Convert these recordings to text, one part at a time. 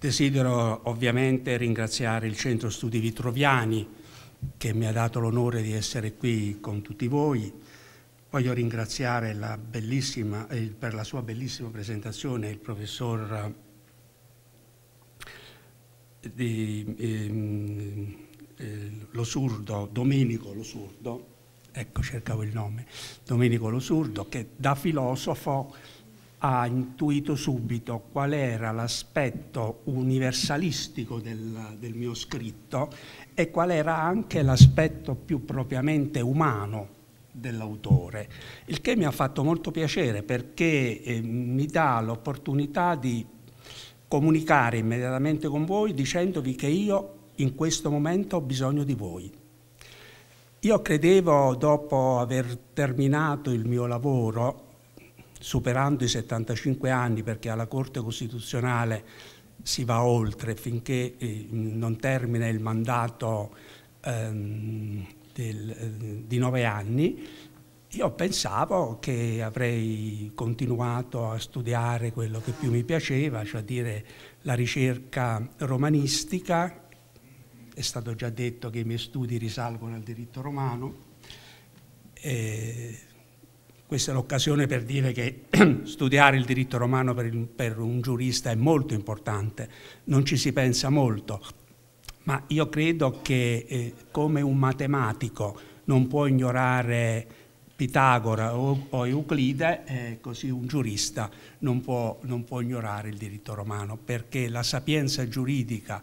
Desidero ovviamente ringraziare il Centro Studi Vitroviani che mi ha dato l'onore di essere qui con tutti voi. Voglio ringraziare la eh, per la sua bellissima presentazione il professor eh, di, eh, eh, Losurdo, Domenico Losurdo, ecco cercavo il nome, Domenico Losurdo che da filosofo ha intuito subito qual era l'aspetto universalistico del, del, mio scritto e qual era anche l'aspetto più propriamente umano dell'autore, il che mi ha fatto molto piacere perché eh, mi dà l'opportunità di comunicare immediatamente con voi dicendovi che io in questo momento ho bisogno di voi. Io credevo, dopo aver terminato il mio lavoro, superando i 75 anni perché alla Corte Costituzionale si va oltre finché eh, non termina il mandato ehm, del, eh, di nove anni, io pensavo che avrei continuato a studiare quello che più mi piaceva, cioè dire la ricerca romanistica, è stato già detto che i miei studi risalgono al diritto romano, eh, questa è l'occasione per dire che studiare il diritto romano per, il, per un giurista è molto importante, non ci si pensa molto, ma io credo che eh, come un matematico non può ignorare Pitagora o, o Euclide, eh, così un giurista non può, non può, ignorare il diritto romano, perché la sapienza giuridica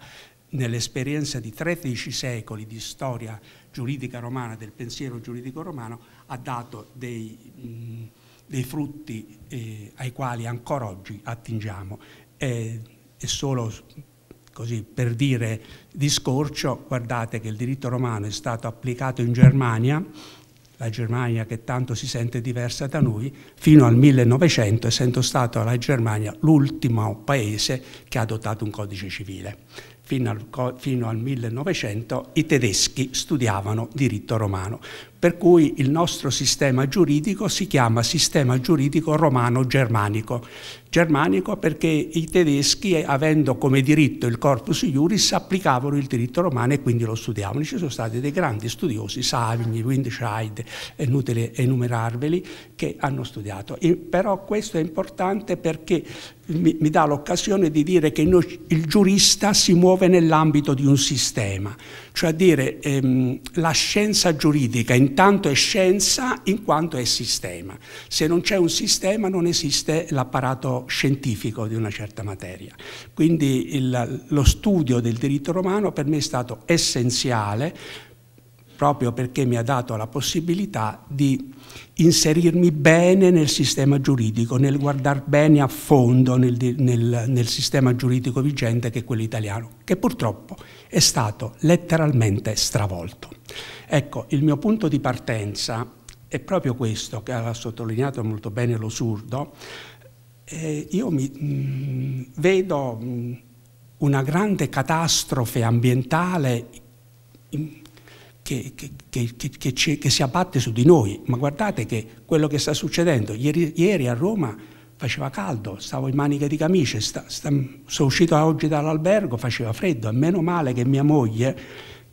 nell'esperienza di 13 secoli di storia giuridica romana, del pensiero giuridico romano, ha dato dei, mh, dei frutti eh, ai quali ancora oggi attingiamo. E, e solo così per dire di scorcio, guardate che il diritto romano è stato applicato in Germania, la Germania che tanto si sente diversa da noi, fino al 1900, essendo stata la Germania l'ultimo paese che ha adottato un codice civile fino al, fino al 1900 i tedeschi studiavano diritto romano per cui il nostro sistema giuridico si chiama sistema giuridico romano-germanico. Germanico perché i tedeschi, avendo come diritto il corpus iuris, applicavano il diritto romano e quindi lo studiavano. Ci sono stati dei grandi studiosi, Savigny, Windscheid, è inutile enumerarveli, che hanno studiato. E, però questo è importante perché mi, mi dà l'occasione di dire che noi, il giurista si muove nell'ambito di un sistema cioè a dire ehm, la scienza giuridica intanto è scienza in quanto è sistema. Se non c'è un sistema non esiste l'apparato scientifico di una certa materia. Quindi il, lo studio del diritto romano per me è stato essenziale proprio perché mi ha dato la possibilità di inserirmi bene nel sistema giuridico, nel guardare bene a fondo nel, nel, nel sistema giuridico vigente che è quello italiano, che purtroppo è stato letteralmente stravolto. Ecco, il mio punto di partenza è proprio questo, che ha sottolineato molto bene lo surdo, eh, io mi, mh, mm, vedo mh, mm, una grande catastrofe ambientale che, che, che, ci, che, si abbatte su di noi, ma guardate che quello che sta succedendo, ieri, ieri a Roma faceva caldo, stavo in maniche di camice, sta, sta, sono uscito oggi dall'albergo, faceva freddo, e meno male che mia moglie,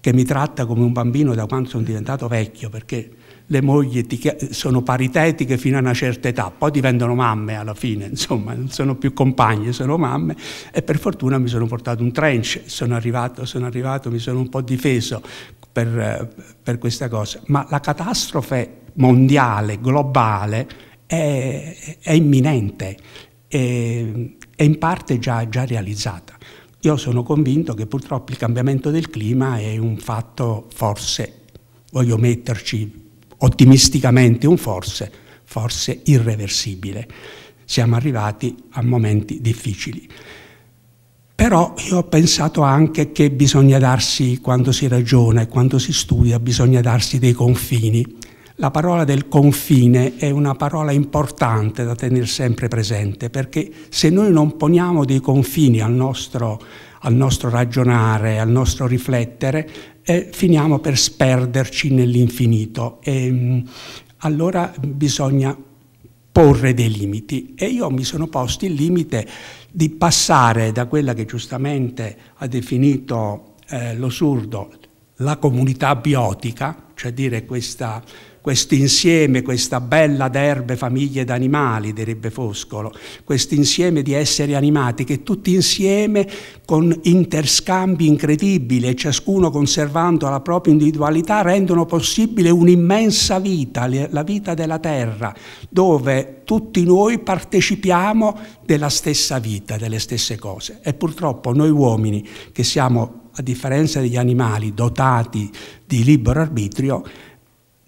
che mi tratta come un bambino da quando sono diventato vecchio, perché le mogli sono paritetiche fino a una certa età, poi diventano mamme alla fine, insomma, non sono più compagne, sono mamme e per fortuna mi sono portato un trench, sono arrivato, sono arrivato mi sono un po' difeso per, per questa cosa, ma la catastrofe mondiale, globale, è, è imminente, è, è, in parte già, già realizzata. Io sono convinto che purtroppo il cambiamento del clima è un fatto forse, voglio metterci ottimisticamente un forse, forse irreversibile. Siamo arrivati a momenti difficili. Però io ho pensato anche che bisogna darsi, quando si ragiona e quando si studia, bisogna darsi dei confini. La parola del confine è una parola importante da tenere sempre presente, perché se noi non poniamo dei confini al nostro, al nostro ragionare, al nostro riflettere, eh, finiamo per sperderci nell'infinito. E, ehm, allora bisogna porre dei limiti e io mi sono posto il limite di passare da quella che giustamente ha definito eh, lo surdo la comunità biotica, cioè dire questa questo insieme, questa bella d'erbe famiglie d'animali, direbbe Foscolo, questo insieme di esseri animati che tutti insieme con interscambi incredibili e ciascuno conservando la propria individualità rendono possibile un'immensa vita, la vita della terra, dove tutti noi partecipiamo della stessa vita, delle stesse cose. E purtroppo noi uomini, che siamo, a differenza degli animali, dotati di libero arbitrio,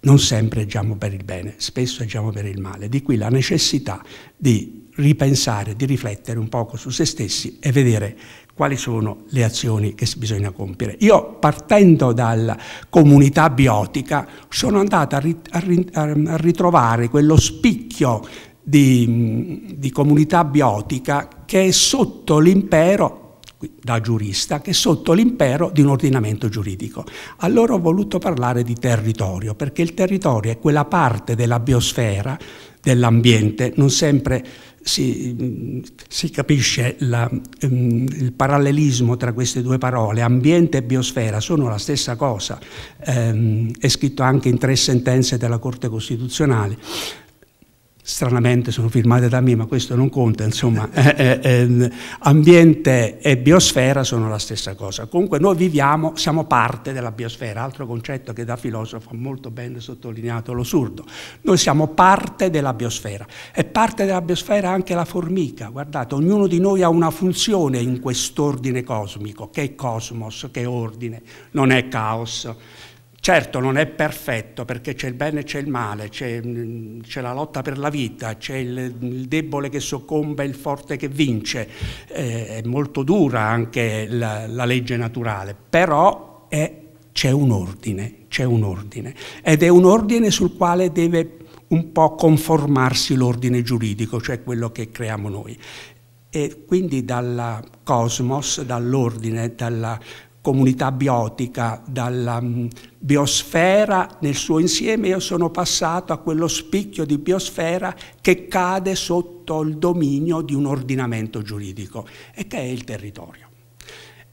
non sempre agiamo per il bene, spesso agiamo per il male. Di qui la necessità di ripensare, di riflettere un poco su se stessi e vedere quali sono le azioni che bisogna compiere. Io partendo dalla comunità biotica sono andata a, ritrovare quello spicchio di, di comunità biotica che è sotto l'impero da giurista, che sotto l'impero di un ordinamento giuridico. Allora ho voluto parlare di territorio, perché il territorio è quella parte della biosfera, dell'ambiente, non sempre si, si capisce la, ehm, il parallelismo tra queste due parole, ambiente e biosfera sono la stessa cosa, ehm, è scritto anche in tre sentenze della Corte Costituzionale stranamente sono firmate da me, ma questo non conta, insomma, eh, eh, ehm, ambiente e biosfera sono la stessa cosa. Comunque noi viviamo, siamo parte della biosfera, altro concetto che da filosofo ha molto ben sottolineato lo surdo. Noi siamo parte della biosfera e parte della biosfera anche la formica. Guardate, ognuno di noi ha una funzione in quest'ordine cosmico, che è cosmos, che è ordine, non è caos Certo non è perfetto perché c'è il bene e c'è il male, c'è, mm, la lotta per la vita, c'è il, il, debole che soccombe e il forte che vince, eh, è molto dura anche la, la legge naturale, però c'è un ordine, c'è un ordine ed è un ordine sul quale deve un po' conformarsi l'ordine giuridico, cioè quello che creiamo noi. E quindi dal cosmos, dall'ordine, dalla comunità biotica, dalla mm, biosfera nel suo insieme, io sono passato a quello spicchio di biosfera che cade sotto il dominio di un ordinamento giuridico e che è il territorio.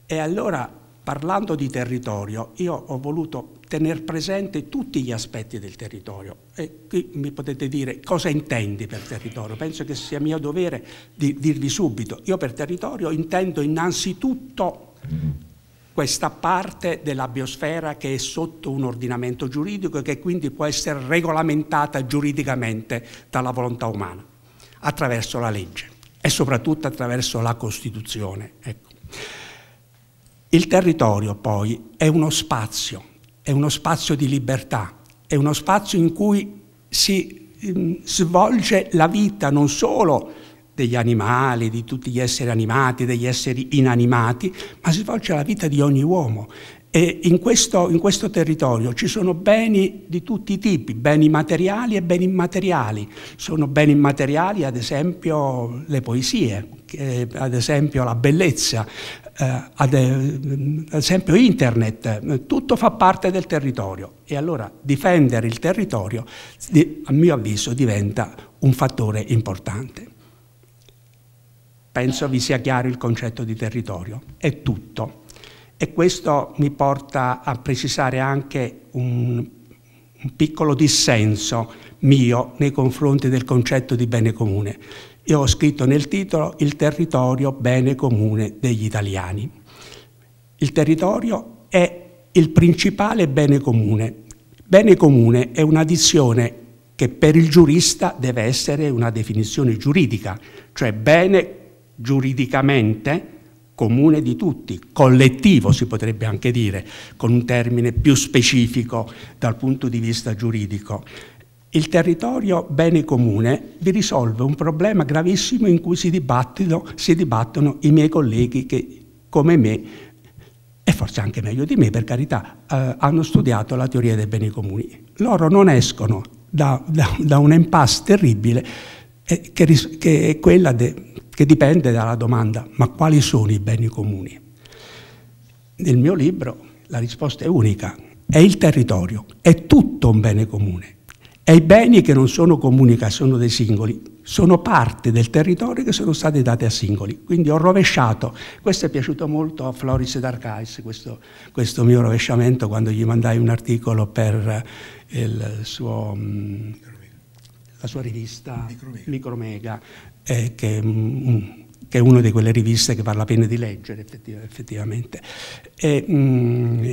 E allora, parlando di territorio, io ho voluto tenere presente tutti gli aspetti del territorio. E qui mi potete dire cosa intendi per territorio. Penso che sia mio dovere di dirvi subito. Io per territorio intendo innanzitutto questa parte della biosfera che è sotto un ordinamento giuridico e che quindi può essere regolamentata giuridicamente dalla volontà umana, attraverso la legge e soprattutto attraverso la Costituzione. Ecco. Il territorio poi è uno spazio, è uno spazio di libertà, è uno spazio in cui si svolge la vita non solo degli animali, di tutti gli esseri animati, degli esseri inanimati, ma si svolge la vita di ogni uomo. E in questo, in questo territorio ci sono beni di tutti i tipi, beni materiali e beni immateriali. Sono beni immateriali ad esempio le poesie, che, ad esempio la bellezza, eh, ad, esempio internet, tutto fa parte del territorio e allora difendere il territorio a mio avviso diventa un fattore importante penso vi sia chiaro il concetto di territorio, è tutto. E questo mi porta a precisare anche un, un piccolo dissenso mio nei confronti del concetto di bene comune. Io ho scritto nel titolo Il territorio bene comune degli italiani. Il territorio è il principale bene comune. Bene comune è un'addizione che per il giurista deve essere una definizione giuridica, cioè bene giuridicamente comune di tutti, collettivo si potrebbe anche dire, con un termine più specifico dal punto di vista giuridico. Il territorio bene comune vi risolve un problema gravissimo in cui si, si dibattono i miei colleghi che, come me, e forse anche meglio di me, per carità, eh, hanno studiato la teoria dei beni comuni. Loro non escono da, da, da un impasse terribile eh, che, che, è quella de, che dipende dalla domanda, ma quali sono i beni comuni? Nel mio libro la risposta è unica, è il territorio, è tutto un bene comune. E i beni che non sono comuni, che sono dei singoli, sono parte del territorio che sono stati dati a singoli. Quindi ho rovesciato, questo è piaciuto molto a Floris D'Arcais, questo, questo mio rovesciamento quando gli mandai un articolo per eh, suo, mm, la sua rivista Micromega, Micromega eh, che, mh, mm, mm, che, è una di quelle riviste che vale la pena di leggere effettiv effettivamente. E, mh, mm,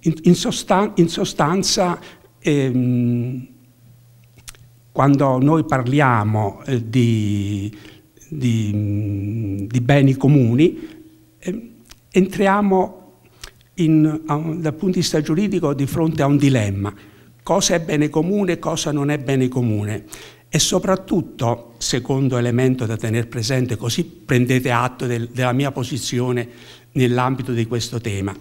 in, in, sostan in, sostanza, eh, quando noi parliamo eh, di, di, di, beni comuni, ehm, entriamo in, un, dal punto di vista giuridico di fronte a un dilemma. Cosa è bene comune e cosa non è bene comune? e soprattutto, secondo elemento da tenere presente, così prendete atto del, della mia posizione nell'ambito di questo tema.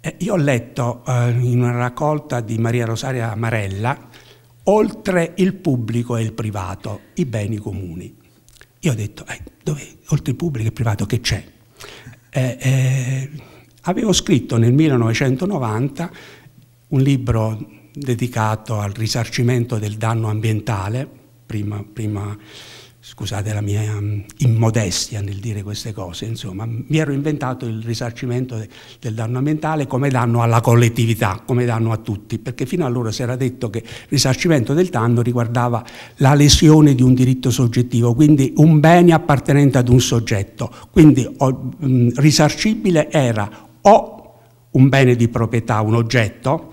Eh, io ho letto eh, in una raccolta di Maria Rosaria Marella, oltre il pubblico e il privato, i beni comuni. Io ho detto, eh, dove, oltre il pubblico e il privato che c'è? Eh, eh, avevo scritto nel 1990 un libro dedicato al risarcimento del danno ambientale, prima, prima scusate la mia mm, immodestia nel dire queste cose, insomma, mi ero inventato il risarcimento de, del danno ambientale come danno alla collettività, come danno a tutti, perché fino allora si era detto che il risarcimento del danno riguardava la lesione di un diritto soggettivo, quindi un bene appartenente ad un soggetto, quindi o, mh, mm, risarcibile era o un bene di proprietà, un oggetto,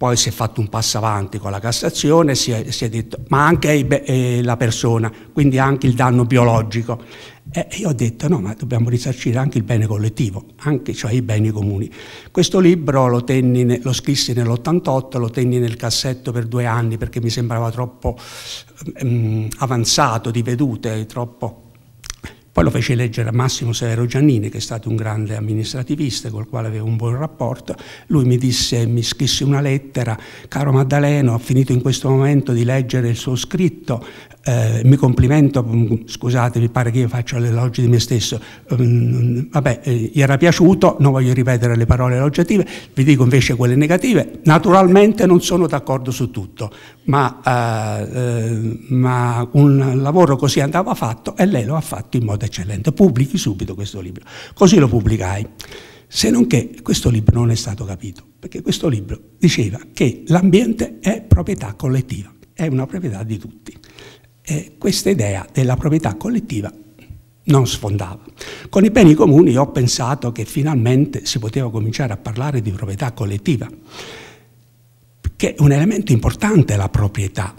poi si è fatto un passo avanti con la Cassazione, si è, si è detto, ma anche eh, la persona, quindi anche il danno biologico. E io ho detto, no, ma dobbiamo risarcire anche il bene collettivo, anche cioè i beni comuni. Questo libro lo, tenni, lo scrissi nell'88, lo tenni nel cassetto per due anni perché mi sembrava troppo ehm, avanzato, di vedute, troppo poi lo fece leggere a Massimo Severo Giannini, che è stato un grande amministrativista col quale avevo un buon rapporto. Lui mi disse, mi scrisse una lettera, caro Maddaleno, ha finito in questo momento di leggere il suo scritto, eh, mi complimento, scusate, mi pare che io faccia l'elogio di me stesso, um, vabbè, eh, gli era piaciuto, non voglio ripetere le parole elogiative, vi dico invece quelle negative, naturalmente non sono d'accordo su tutto, ma, eh, eh, ma un lavoro così andava fatto e lei lo ha fatto in modo eccellente, pubblichi subito questo libro, così lo pubblicai. Se non che questo libro non è stato capito, perché questo libro diceva che l'ambiente è proprietà collettiva, è una proprietà di tutti eh, questa idea della proprietà collettiva non sfondava. Con i beni comuni ho pensato che finalmente si poteva cominciare a parlare di proprietà collettiva, che è un elemento importante la proprietà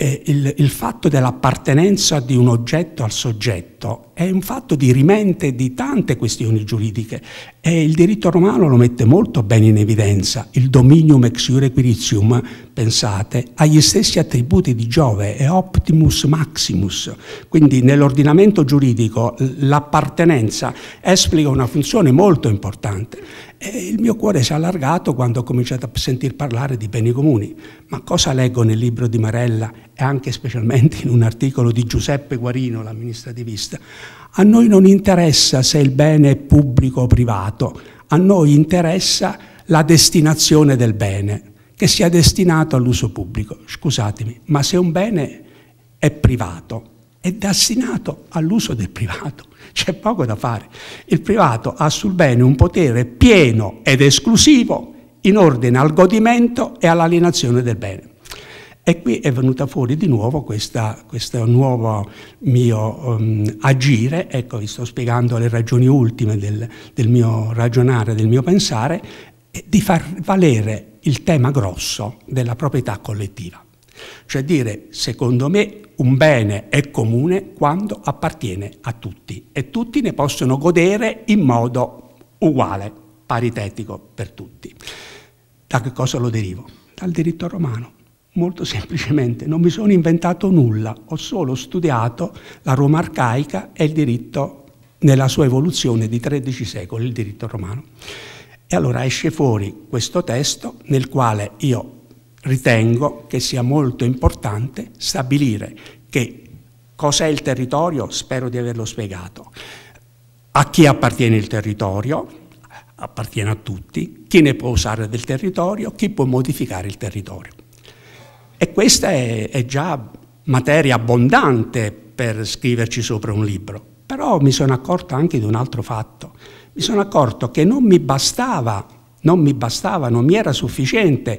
eh, il, il, fatto dell'appartenenza di un oggetto al soggetto è un fatto di rimente di tante questioni giuridiche e il diritto romano lo mette molto bene in evidenza. Il dominium ex iure pensate, ha gli stessi attributi di Giove, è optimus maximus. Quindi nell'ordinamento giuridico l'appartenenza esplica una funzione molto importante. E il mio cuore si è allargato quando ho cominciato a sentir parlare di beni comuni. Ma cosa leggo nel libro di Marella e anche specialmente in un articolo di Giuseppe Guarino, l'amministrativista? A noi non interessa se il bene è pubblico o privato, a noi interessa la destinazione del bene, che sia destinato all'uso pubblico. Scusatemi, ma se un bene è privato, ed è assinato all'uso del privato. C'è poco da fare. Il privato ha sul bene un potere pieno ed esclusivo in ordine al godimento e all'alienazione del bene. E qui è venuta fuori di nuovo questa, questo nuovo mio um, agire, ecco vi sto spiegando le ragioni ultime del, del mio ragionare, del mio pensare, di far valere il tema grosso della proprietà collettiva. Cioè dire, secondo me un bene è comune quando appartiene a tutti e tutti ne possono godere in modo uguale, paritetico per tutti. Da che cosa lo derivo? Dal diritto romano. Molto semplicemente, non mi sono inventato nulla, ho solo studiato la Roma arcaica e il diritto nella sua evoluzione di 13 secoli, il diritto romano. E allora esce fuori questo testo nel quale io ritengo che sia molto importante stabilire che cos'è il territorio, spero di averlo spiegato, a chi appartiene il territorio, appartiene a tutti, chi ne può usare del territorio, chi può modificare il territorio. E questa è, è già materia abbondante per scriverci sopra un libro, però mi sono accorto anche di un altro fatto, mi sono accorto che non mi bastava, non mi bastava, non mi era sufficiente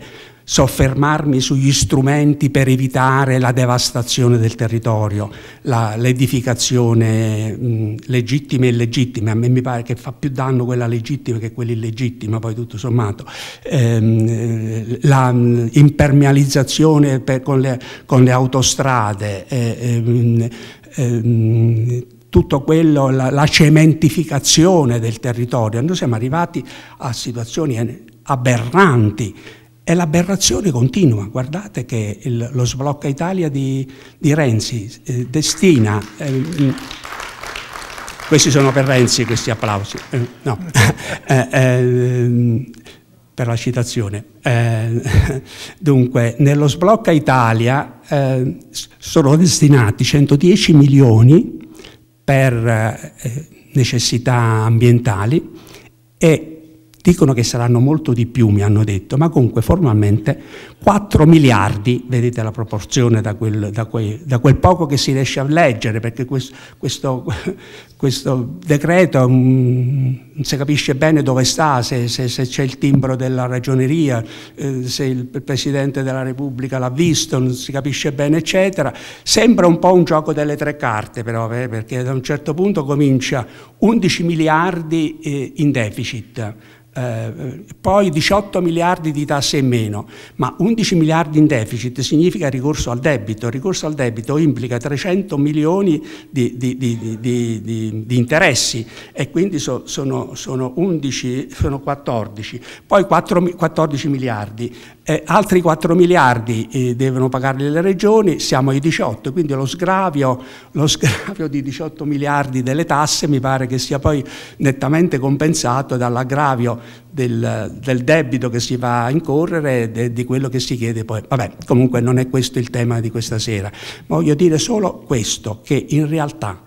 soffermarmi sugli strumenti per evitare la devastazione del territorio, l'edificazione mh, legittima e illegittima, a me mi pare che fa più danno quella legittima che quella illegittima, poi tutto sommato, ehm, l'impermeabilizzazione con, le, con le autostrade, eh, ehm, ehm, tutto quello, la, la cementificazione del territorio. Noi siamo arrivati a situazioni aberranti e l'aberrazione continua, guardate che il, lo sblocca Italia di, di Renzi eh, destina... Eh, mm. questi sono per Renzi questi applausi, eh, no, eh, eh, per la citazione. Eh, dunque, nello sblocca Italia sono destinati 110 milioni per necessità ambientali e Dicono che saranno molto di più, mi hanno detto, ma comunque formalmente 4 miliardi, vedete la proporzione da quel, da quel, da quel poco che si riesce a leggere, perché questo, questo, questo decreto mm, non si capisce bene dove sta, se, se, se c'è il timbro della ragioneria, eh, se il Presidente della Repubblica l'ha visto, non si capisce bene, eccetera. Sembra un po' un gioco delle tre carte, però, eh, perché da un certo punto comincia 11 miliardi eh, in deficit eh, poi 18 miliardi di tasse in meno, ma 11 miliardi in deficit significa ricorso al debito, il ricorso al debito implica 300 milioni di, di, di, di interessi e quindi so, sono, sono, 11, sono 14, poi 4, 14 miliardi eh, altri 4 miliardi eh, devono pagarli le regioni, siamo ai 18, quindi lo sgravio, lo sgravio, di 18 miliardi delle tasse mi pare che sia poi nettamente compensato dall'aggravio del, del debito che si va a incorrere e di quello che si chiede poi. Vabbè, comunque non è questo il tema di questa sera. Voglio dire solo questo, che in realtà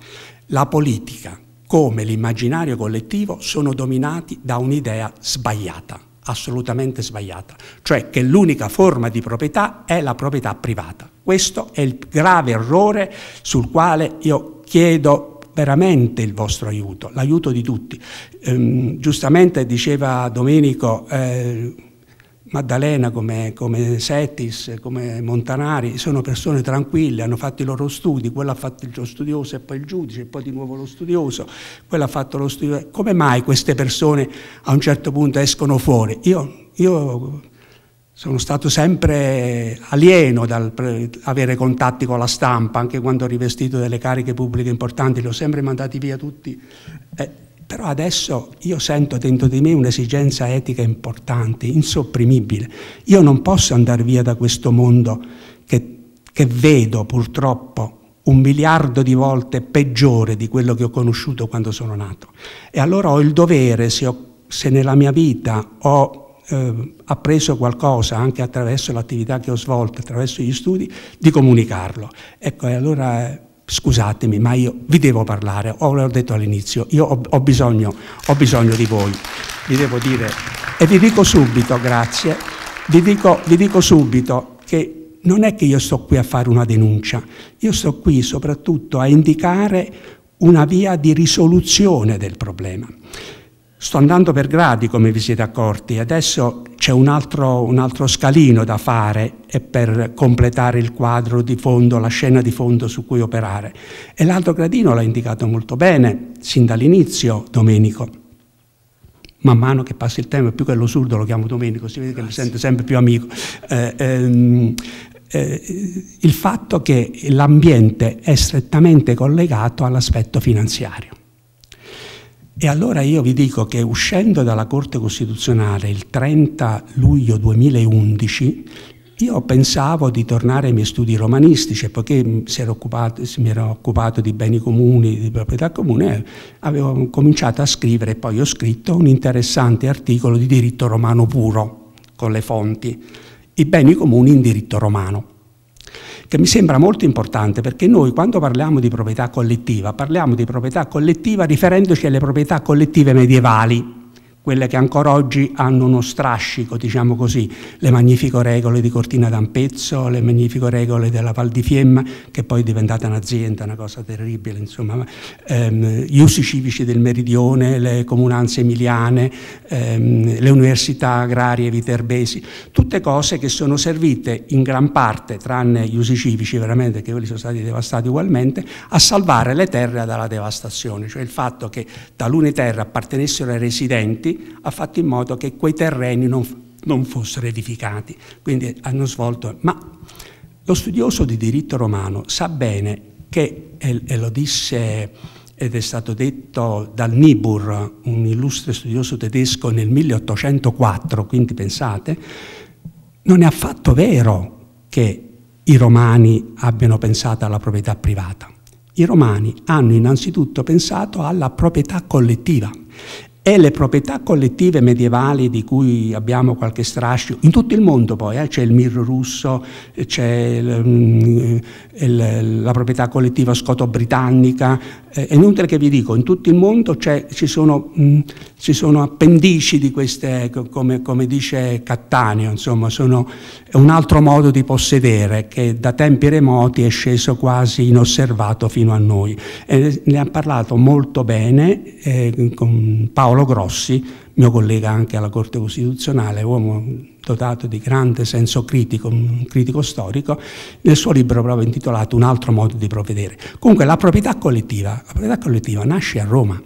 la politica come l'immaginario collettivo sono dominati da un'idea sbagliata assolutamente sbagliata, cioè che l'unica forma di proprietà è la proprietà privata. Questo è il grave errore sul quale io chiedo veramente il vostro aiuto, l'aiuto di tutti. Ehm, giustamente diceva Domenico... Eh, Maddalena, come, come Settis, come Montanari, sono persone tranquille, hanno fatto i loro studi, quello ha fatto lo studioso e poi il giudice, e poi di nuovo lo studioso, quello ha fatto lo studioso. Come mai queste persone a un certo punto escono fuori? Io, io sono stato sempre alieno dal avere contatti con la stampa, anche quando ho rivestito delle cariche pubbliche importanti, li ho sempre mandati via tutti. Eh, però adesso io sento dentro di me un'esigenza etica importante, insopprimibile. Io non posso andare via da questo mondo che, che vedo purtroppo un miliardo di volte peggiore di quello che ho conosciuto quando sono nato. E allora ho il dovere, se, ho, se nella mia vita ho eh, appreso qualcosa anche attraverso l'attività che ho svolto, attraverso gli studi, di comunicarlo. Ecco, e allora... Eh, scusatemi, ma io vi devo parlare, ho, l'ho detto all'inizio, io ho, ho, bisogno, ho bisogno di voi, vi devo dire, e vi dico subito, grazie, vi dico, vi dico subito che non è che io sto qui a fare una denuncia, io sto qui soprattutto a indicare una via di risoluzione del problema. Sto andando per gradi, come vi siete accorti. Adesso c'è un altro, un altro scalino da fare per completare il quadro di fondo, la scena di fondo su cui operare. E l'altro gradino l'ha indicato molto bene, sin dall'inizio, Domenico. Man mano che passa il tempo, più che lo surdo lo chiamo Domenico, si vede che mi sente sempre più amico. Eh, ehm, eh, il fatto che l'ambiente è strettamente collegato all'aspetto finanziario. E allora io vi dico che uscendo dalla Corte Costituzionale il 30 luglio 2011, io pensavo di tornare ai miei studi romanistici, poiché mi ero occupato, mi ero occupato di beni comuni, di proprietà comune, avevo cominciato a scrivere e poi ho scritto un interessante articolo di diritto romano puro, con le fonti, i beni comuni in diritto romano che mi sembra molto importante perché noi quando parliamo di proprietà collettiva parliamo di proprietà collettiva riferendoci alle proprietà collettive medievali, quelle che ancora oggi hanno uno strascico, diciamo così, le magnifiche regole di Cortina d'Ampezzo, le magnifiche regole della Val di Fiemma, che poi è diventata un'azienda, una cosa terribile, insomma, ehm, gli usi civici del meridione, le comunanze emiliane, ehm, le università agrarie viterbesi, tutte cose che sono servite in gran parte, tranne gli usi civici veramente, che quelli sono stati devastati ugualmente, a salvare le terre dalla devastazione, cioè il fatto che talune terre appartenessero ai residenti, ha fatto in modo che quei terreni non, non fossero edificati, quindi hanno svolto... Ma lo studioso di diritto romano sa bene che, e lo disse ed è stato detto dal Nibur, un illustre studioso tedesco nel 1804, quindi pensate, non è affatto vero che i romani abbiano pensato alla proprietà privata. I romani hanno innanzitutto pensato alla proprietà collettiva e le proprietà collettive medievali di cui abbiamo qualche strascio, in tutto il mondo poi, eh, c'è il mir russo, eh, c'è mm, la proprietà collettiva scoto-britannica, eh, è inutile che vi dico, in tutto il mondo ci sono, mh, mm, ci, sono, appendici di queste, come, come dice Cattaneo, insomma, sono, un altro modo di possedere che da tempi remoti è sceso quasi inosservato fino a noi. E ne ha parlato molto bene eh, con Paolo Grossi, mio collega anche alla Corte Costituzionale, uomo dotato di grande senso critico, un critico storico, nel suo libro proprio intitolato Un altro modo di provvedere. Comunque la proprietà collettiva, la proprietà collettiva nasce a Roma.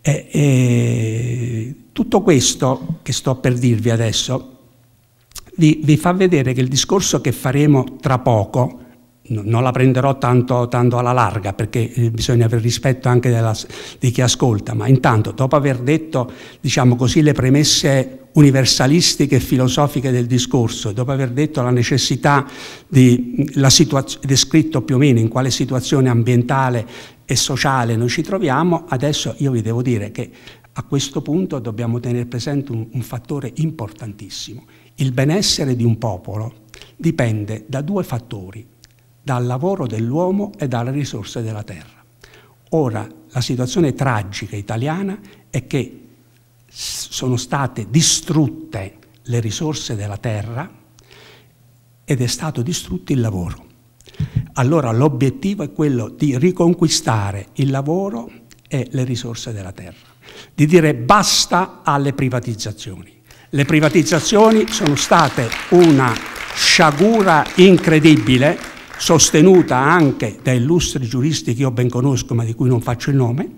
E, e tutto questo che sto per dirvi adesso vi, vi fa vedere che il discorso che faremo tra poco, non la prenderò tanto, tanto, alla larga perché eh, bisogna avere rispetto anche della, di chi ascolta, ma intanto dopo aver detto diciamo così, le premesse universalistiche e filosofiche del discorso, dopo aver detto la necessità di, la situazio- descritto più o meno in quale situazione ambientale e sociale noi ci troviamo, adesso io vi devo dire che a questo punto dobbiamo tenere presente un, un fattore importantissimo, il benessere di un popolo dipende da due fattori, dal lavoro dell'uomo e dalle risorse della terra. Ora, la situazione tragica italiana è che sono state distrutte le risorse della terra ed è stato distrutto il lavoro. Allora l'obiettivo è quello di riconquistare il lavoro e le risorse della terra, di dire basta alle privatizzazioni. Le privatizzazioni sono state una sciagura incredibile, sostenuta anche da illustri giuristi che io ben conosco ma di cui non faccio il nome,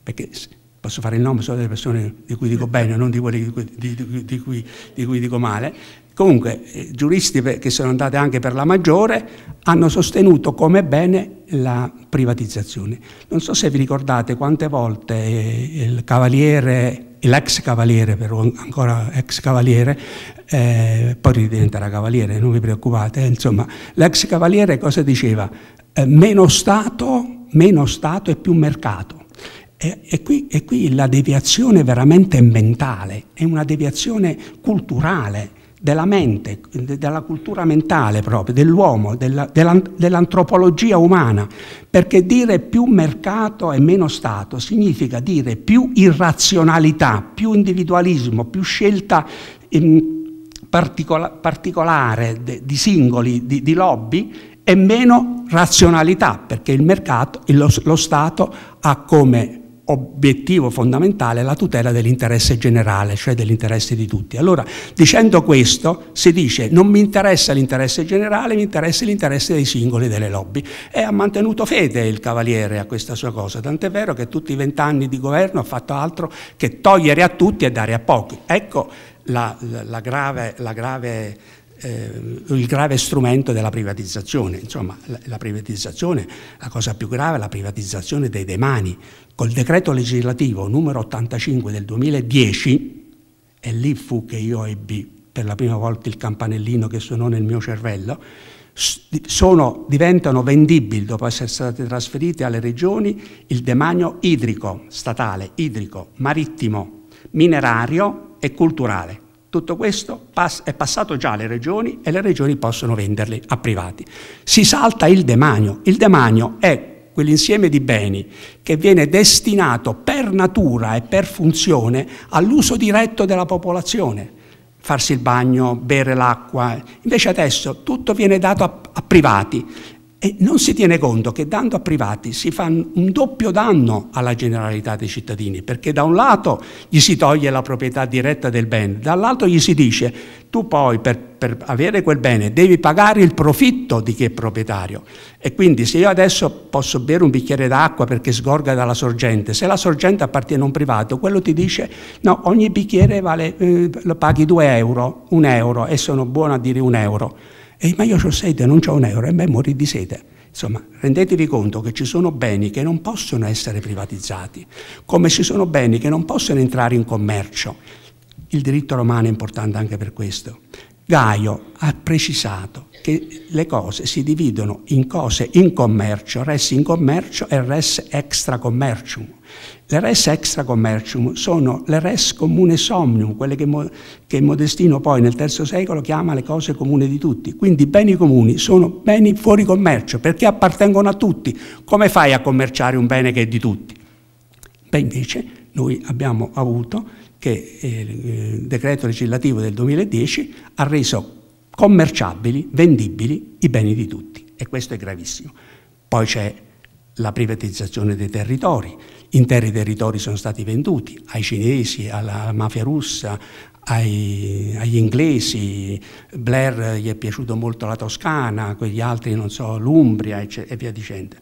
perché posso fare il nome solo delle persone di cui dico bene, non di quelle di cui, di, di, cui, di cui dico male, Comunque, eh, giuristi che sono andati anche per la maggiore hanno sostenuto come bene la privatizzazione. Non so se vi ricordate quante volte eh, il cavaliere, l'ex cavaliere, però ancora ex cavaliere, eh, poi ridiventerà cavaliere, non vi preoccupate, eh, insomma, l'ex cavaliere cosa diceva? Eh, meno, stato, meno Stato e più mercato. E, e, qui, e qui la deviazione veramente mentale, è una deviazione culturale, della mente, della cultura mentale proprio, dell'uomo, dell'antropologia umana, perché dire più mercato e meno Stato significa dire più irrazionalità, più individualismo, più scelta ehm, particola particolare di singoli, di, di, lobby e meno razionalità, perché il mercato, lo, lo Stato ha come obiettivo fondamentale la tutela dell'interesse generale, cioè dell'interesse di tutti. Allora, dicendo questo, si dice non mi interessa l'interesse generale, mi interessa l'interesse dei singoli delle lobby. E ha mantenuto fede il Cavaliere a questa sua cosa, tant'è vero che tutti i vent'anni di governo ha fatto altro che togliere a tutti e dare a pochi. Ecco la, la grave... La grave eh, il grave strumento della privatizzazione. Insomma, la, la, privatizzazione, la cosa più grave è la privatizzazione dei demani, Col decreto legislativo numero 85 del 2010, e lì fu che io ebbi per la prima volta il campanellino che suonò nel mio cervello, sono, diventano vendibili, dopo essere state trasferite alle regioni, il demanio idrico, statale, idrico, marittimo, minerario e culturale. Tutto questo è passato già alle regioni e le regioni possono venderli a privati. Si salta il demanio. Il demanio è quell'insieme di beni che viene destinato per natura e per funzione all'uso diretto della popolazione, farsi il bagno, bere l'acqua. Invece adesso tutto viene dato a, a privati e non si tiene conto che dando a privati si fa un doppio danno alla generalità dei cittadini, perché da un lato gli si toglie la proprietà diretta del bene, dall'altro gli si dice tu poi per, per avere quel bene devi pagare il profitto di chi è proprietario. E quindi se io adesso posso bere un bicchiere d'acqua perché sgorga dalla sorgente, se la sorgente appartiene a un privato, quello ti dice no, ogni bicchiere vale, eh, lo paghi 2 euro, 1 euro e sono buono a dire 1 euro. E, ma io ho sete, non ho un euro, e me morì di sete. Insomma, rendetevi conto che ci sono beni che non possono essere privatizzati, come ci sono beni che non possono entrare in commercio. Il diritto romano è importante anche per questo. Gaio ha precisato che le cose si dividono in cose in commercio, res in commercio e res extra commercium. Le res extra commercium sono le res comune somnium, quelle che, Mo, che Modestino poi nel III secolo chiama le cose comuni di tutti. Quindi i beni comuni sono beni fuori commercio perché appartengono a tutti. Come fai a commerciare un bene che è di tutti? Beh, invece noi abbiamo avuto che eh, il decreto legislativo del 2010 ha reso commerciabili, vendibili i beni di tutti e questo è gravissimo. Poi c'è la privatizzazione dei territori interi territori sono stati venduti ai cinesi, alla mafia russa, ai, agli inglesi, Blair gli è piaciuto molto la Toscana, quegli altri, non so, l'Umbria e via dicendo.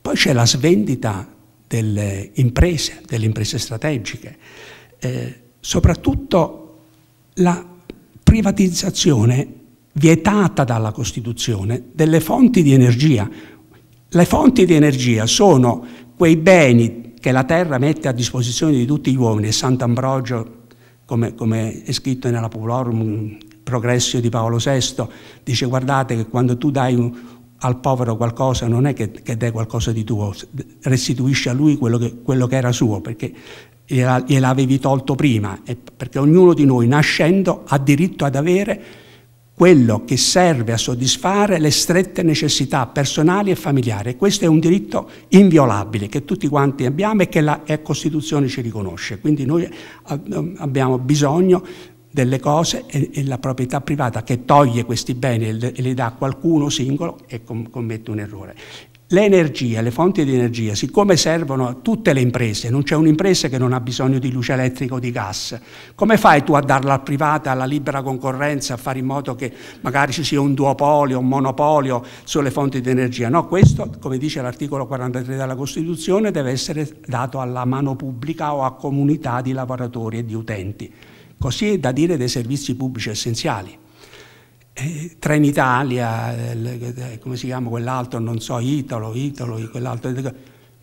Poi c'è la svendita delle imprese, delle imprese strategiche, eh, soprattutto la privatizzazione vietata dalla Costituzione delle fonti di energia. Le fonti di energia sono quei beni che la terra mette a disposizione di tutti gli uomini Sant'Ambrogio, come, come è scritto nella Populorum Progressio di Paolo VI, dice guardate che quando tu dai un, al povero qualcosa non è che, che dai qualcosa di tuo, restituisci a lui quello che, quello che era suo, perché gliel'avevi tolto prima, perché ognuno di noi nascendo ha diritto ad avere quello che serve a soddisfare le strette necessità personali e familiari. Questo è un diritto inviolabile che tutti quanti abbiamo e che la eh, Costituzione ci riconosce. Quindi noi eh, abbiamo bisogno delle cose e, la proprietà privata che toglie questi beni e, li dà a qualcuno singolo e commette un errore. L'energia, le fonti di energia, siccome servono a tutte le imprese, non c'è un'impresa che non ha bisogno di luce elettrica o di gas, come fai tu a darla al privato, alla libera concorrenza, a fare in modo che magari ci sia un duopolio, un monopolio sulle fonti di energia? No, questo, come dice l'articolo 43 della Costituzione, deve essere dato alla mano pubblica o a comunità di lavoratori e di utenti. Così è da dire dei servizi pubblici essenziali. Eh, Trenitalia, eh, eh, come si chiama quell'altro, non so, Italo, Italo, quell'altro.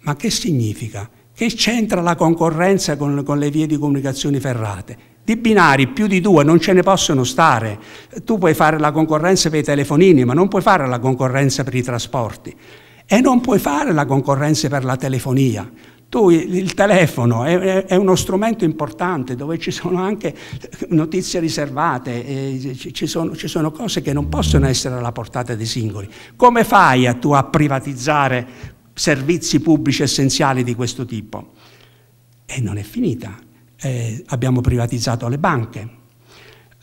Ma che significa? Che c'entra la concorrenza con, con le vie di comunicazione ferrate? Di binari più di due non ce ne possono stare. Tu puoi fare la concorrenza per i telefonini, ma non puoi fare la concorrenza per i trasporti. E non puoi fare la concorrenza per la telefonia. Tu, il telefono è, è, uno strumento importante dove ci sono anche notizie riservate, ci sono, ci, sono, cose che non possono essere alla portata dei singoli. Come fai a tu a privatizzare servizi pubblici essenziali di questo tipo? E non è finita. Eh, abbiamo privatizzato le banche.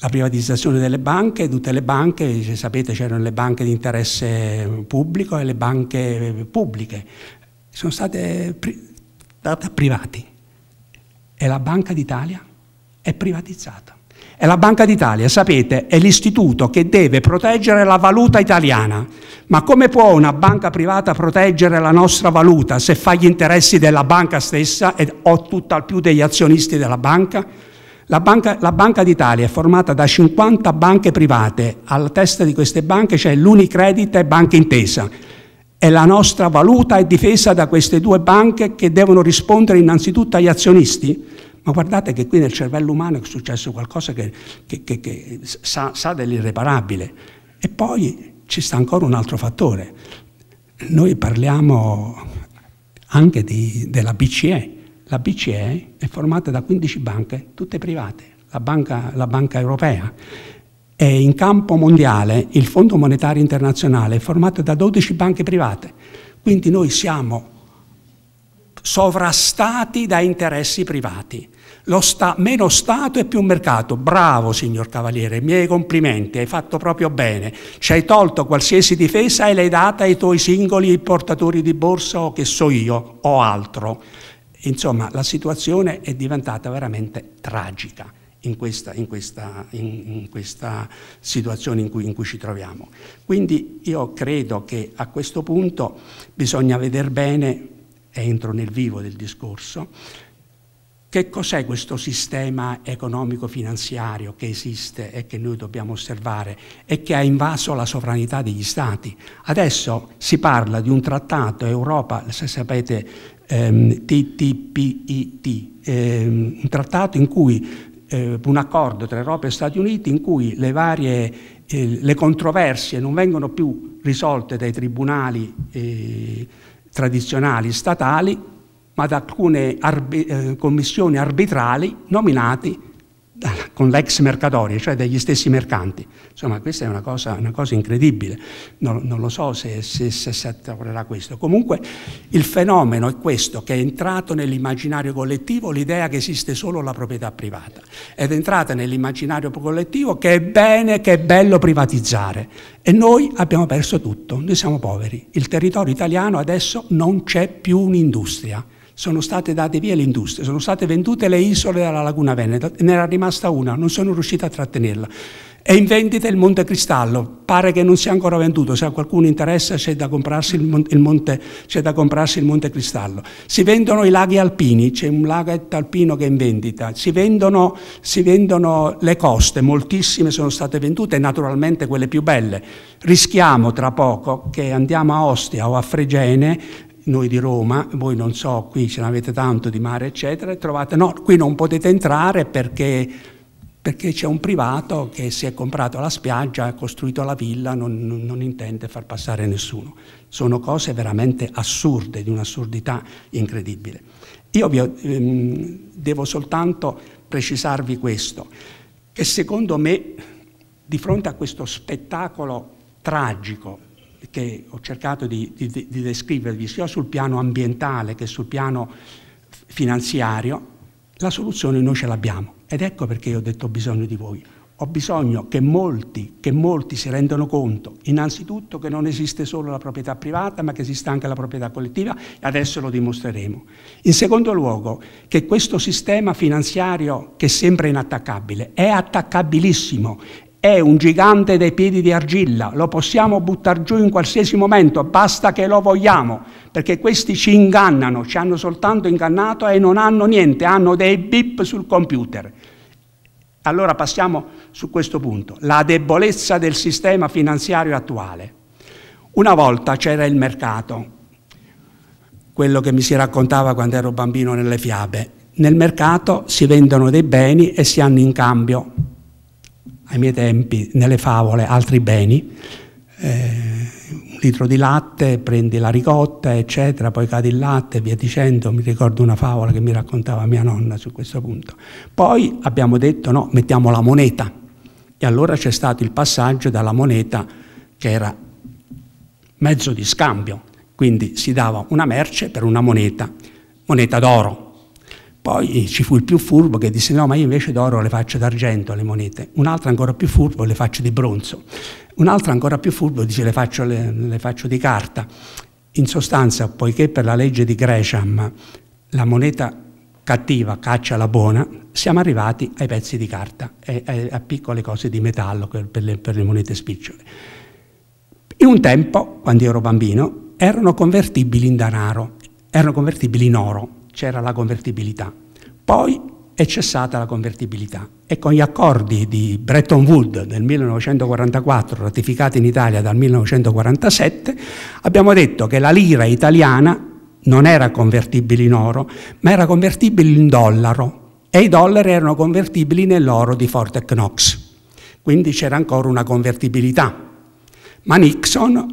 La privatizzazione delle banche, tutte le banche, sapete c'erano le banche di interesse pubblico e le banche pubbliche, sono state pri- da, da privati. E la Banca d'Italia è privatizzata. E la Banca d'Italia, sapete, è l'istituto che deve proteggere la valuta italiana. Ma come può una banca privata proteggere la nostra valuta se fa gli interessi della banca stessa e ho tutt'al più degli azionisti della banca? La banca, la banca, d'Italia è formata da 50 banche private, alla testa di queste banche c'è l'Unicredit e Banca Intesa e la nostra valuta è difesa da queste due banche che devono rispondere innanzitutto agli azionisti. Ma guardate che qui nel cervello umano è successo qualcosa che, che, che, che sa, sa dell'irreparabile. E poi ci sta ancora un altro fattore. Noi parliamo anche di, della BCE. La BCE è formata da 15 banche, tutte private, la banca, la banca europea. E in campo mondiale il Fondo Monetario Internazionale è formato da 12 banche private, quindi noi siamo sovrastati da interessi privati. Sta meno Stato e più mercato. Bravo signor Cavaliere, miei complimenti, hai fatto proprio bene. Ci hai tolto qualsiasi difesa e l'hai data ai tuoi singoli portatori di borsa o che so io o altro. Insomma, la situazione è diventata veramente tragica in questa, in questa, in questa situazione cui, in cui, ci troviamo. Quindi io credo che a questo punto bisogna vedere bene, entro nel vivo del discorso, che cos'è questo sistema economico-finanziario che esiste e che noi dobbiamo osservare e che ha invaso la sovranità degli Stati? Adesso si parla di un trattato Europa, se sapete, ehm, TTPIT, ehm, un trattato in cui eh, un accordo tra Europa e Stati Uniti in cui le varie eh, le controversie non vengono più risolte dai tribunali eh, tradizionali statali, ma da alcune arbi eh, commissioni arbitrali nominate con l'ex mercatorio, cioè degli stessi mercanti. Insomma, questa è una cosa, una cosa incredibile, non, non, lo so se, se, se si attuerà questo. Comunque il fenomeno è questo, che è entrato nell'immaginario collettivo l'idea che esiste solo la proprietà privata, ed è entrata nell'immaginario collettivo che è bene, che è bello privatizzare. E noi abbiamo perso tutto, noi siamo poveri. Il territorio italiano adesso non c'è più un'industria sono state date via le industrie, sono state vendute le isole della Laguna Veneta, ne era rimasta una, non sono riuscito a trattenerla. È in vendita il Monte Cristallo, pare che non sia ancora venduto, se a qualcuno interessa c'è da, monte, c'è da comprarsi il Monte Cristallo. Si vendono i laghi alpini, c'è un laghetto alpino che è in vendita, si vendono, si vendono le coste, moltissime sono state vendute, naturalmente quelle più belle. Rischiamo tra poco che andiamo a Ostia o a Fregene noi di Roma, voi non so, qui ce n'avete tanto di mare, eccetera, e trovate, no, qui non potete entrare perché, perché c'è un privato che si è comprato la spiaggia, ha costruito la villa, non, non, non intende far passare nessuno. Sono cose veramente assurde, di un'assurdità incredibile. Io vi, ehm, devo soltanto precisarvi questo, che secondo me di fronte a questo spettacolo tragico che ho cercato di, di, di descrivervi sia sul piano ambientale che sul piano finanziario, la soluzione noi ce l'abbiamo. Ed ecco perché io ho detto ho bisogno di voi. Ho bisogno che molti, che molti si rendano conto, innanzitutto, che non esiste solo la proprietà privata, ma che esiste anche la proprietà collettiva, e adesso lo dimostreremo. In secondo luogo, che questo sistema finanziario, che sembra inattaccabile, è attaccabilissimo è un gigante dai piedi di argilla, lo possiamo buttare giù in qualsiasi momento, basta che lo vogliamo, perché questi ci ingannano, ci hanno soltanto ingannato e non hanno niente, hanno dei bip sul computer. Allora passiamo su questo punto, la debolezza del sistema finanziario attuale. Una volta c'era il mercato, quello che mi si raccontava quando ero bambino nelle fiabe. Nel mercato si vendono dei beni e si hanno in cambio ai miei tempi nelle favole altri beni, eh, un litro di latte, prendi la ricotta, eccetera, poi cade il latte, via dicendo, mi ricordo una favola che mi raccontava mia nonna su questo punto. Poi abbiamo detto no, mettiamo la moneta e allora c'è stato il passaggio dalla moneta che era mezzo di scambio, quindi si dava una merce per una moneta, moneta d'oro, poi ci fu il più furbo che disse no, ma io invece d'oro le faccio d'argento le monete. Un altro ancora più furbo le faccio di bronzo. Un altro ancora più furbo dice le faccio, le, le faccio di carta. In sostanza, poiché per la legge di Gresham la moneta cattiva caccia la buona, siamo arrivati ai pezzi di carta, e a piccole cose di metallo per le, per le monete spicciole. In un tempo, quando ero bambino, erano convertibili in denaro, erano convertibili in oro c'era la convertibilità. Poi è cessata la convertibilità e con gli accordi di Bretton Woods del 1944, ratificati in Italia dal 1947, abbiamo detto che la lira italiana non era convertibile in oro, ma era convertibile in dollaro e i dollari erano convertibili nell'oro di Fort Knox. Quindi c'era ancora una convertibilità. Ma Nixon,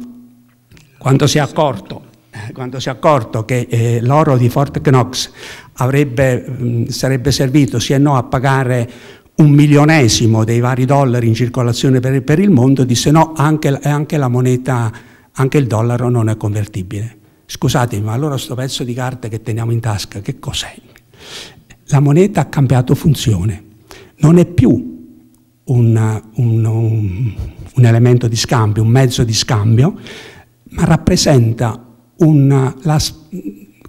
quando si è accorto quando si è accorto che eh, l'oro di Fort Knox avrebbe, mh, mm, sarebbe servito sì e no a pagare un milionesimo dei vari dollari in circolazione per, per il mondo, disse no, anche, anche la moneta, anche il dollaro non è convertibile. Scusatemi, ma allora sto pezzo di carta che teniamo in tasca, che cos'è? La moneta ha cambiato funzione, non è più un, un, un, un elemento di scambio, un mezzo di scambio, ma rappresenta una, la,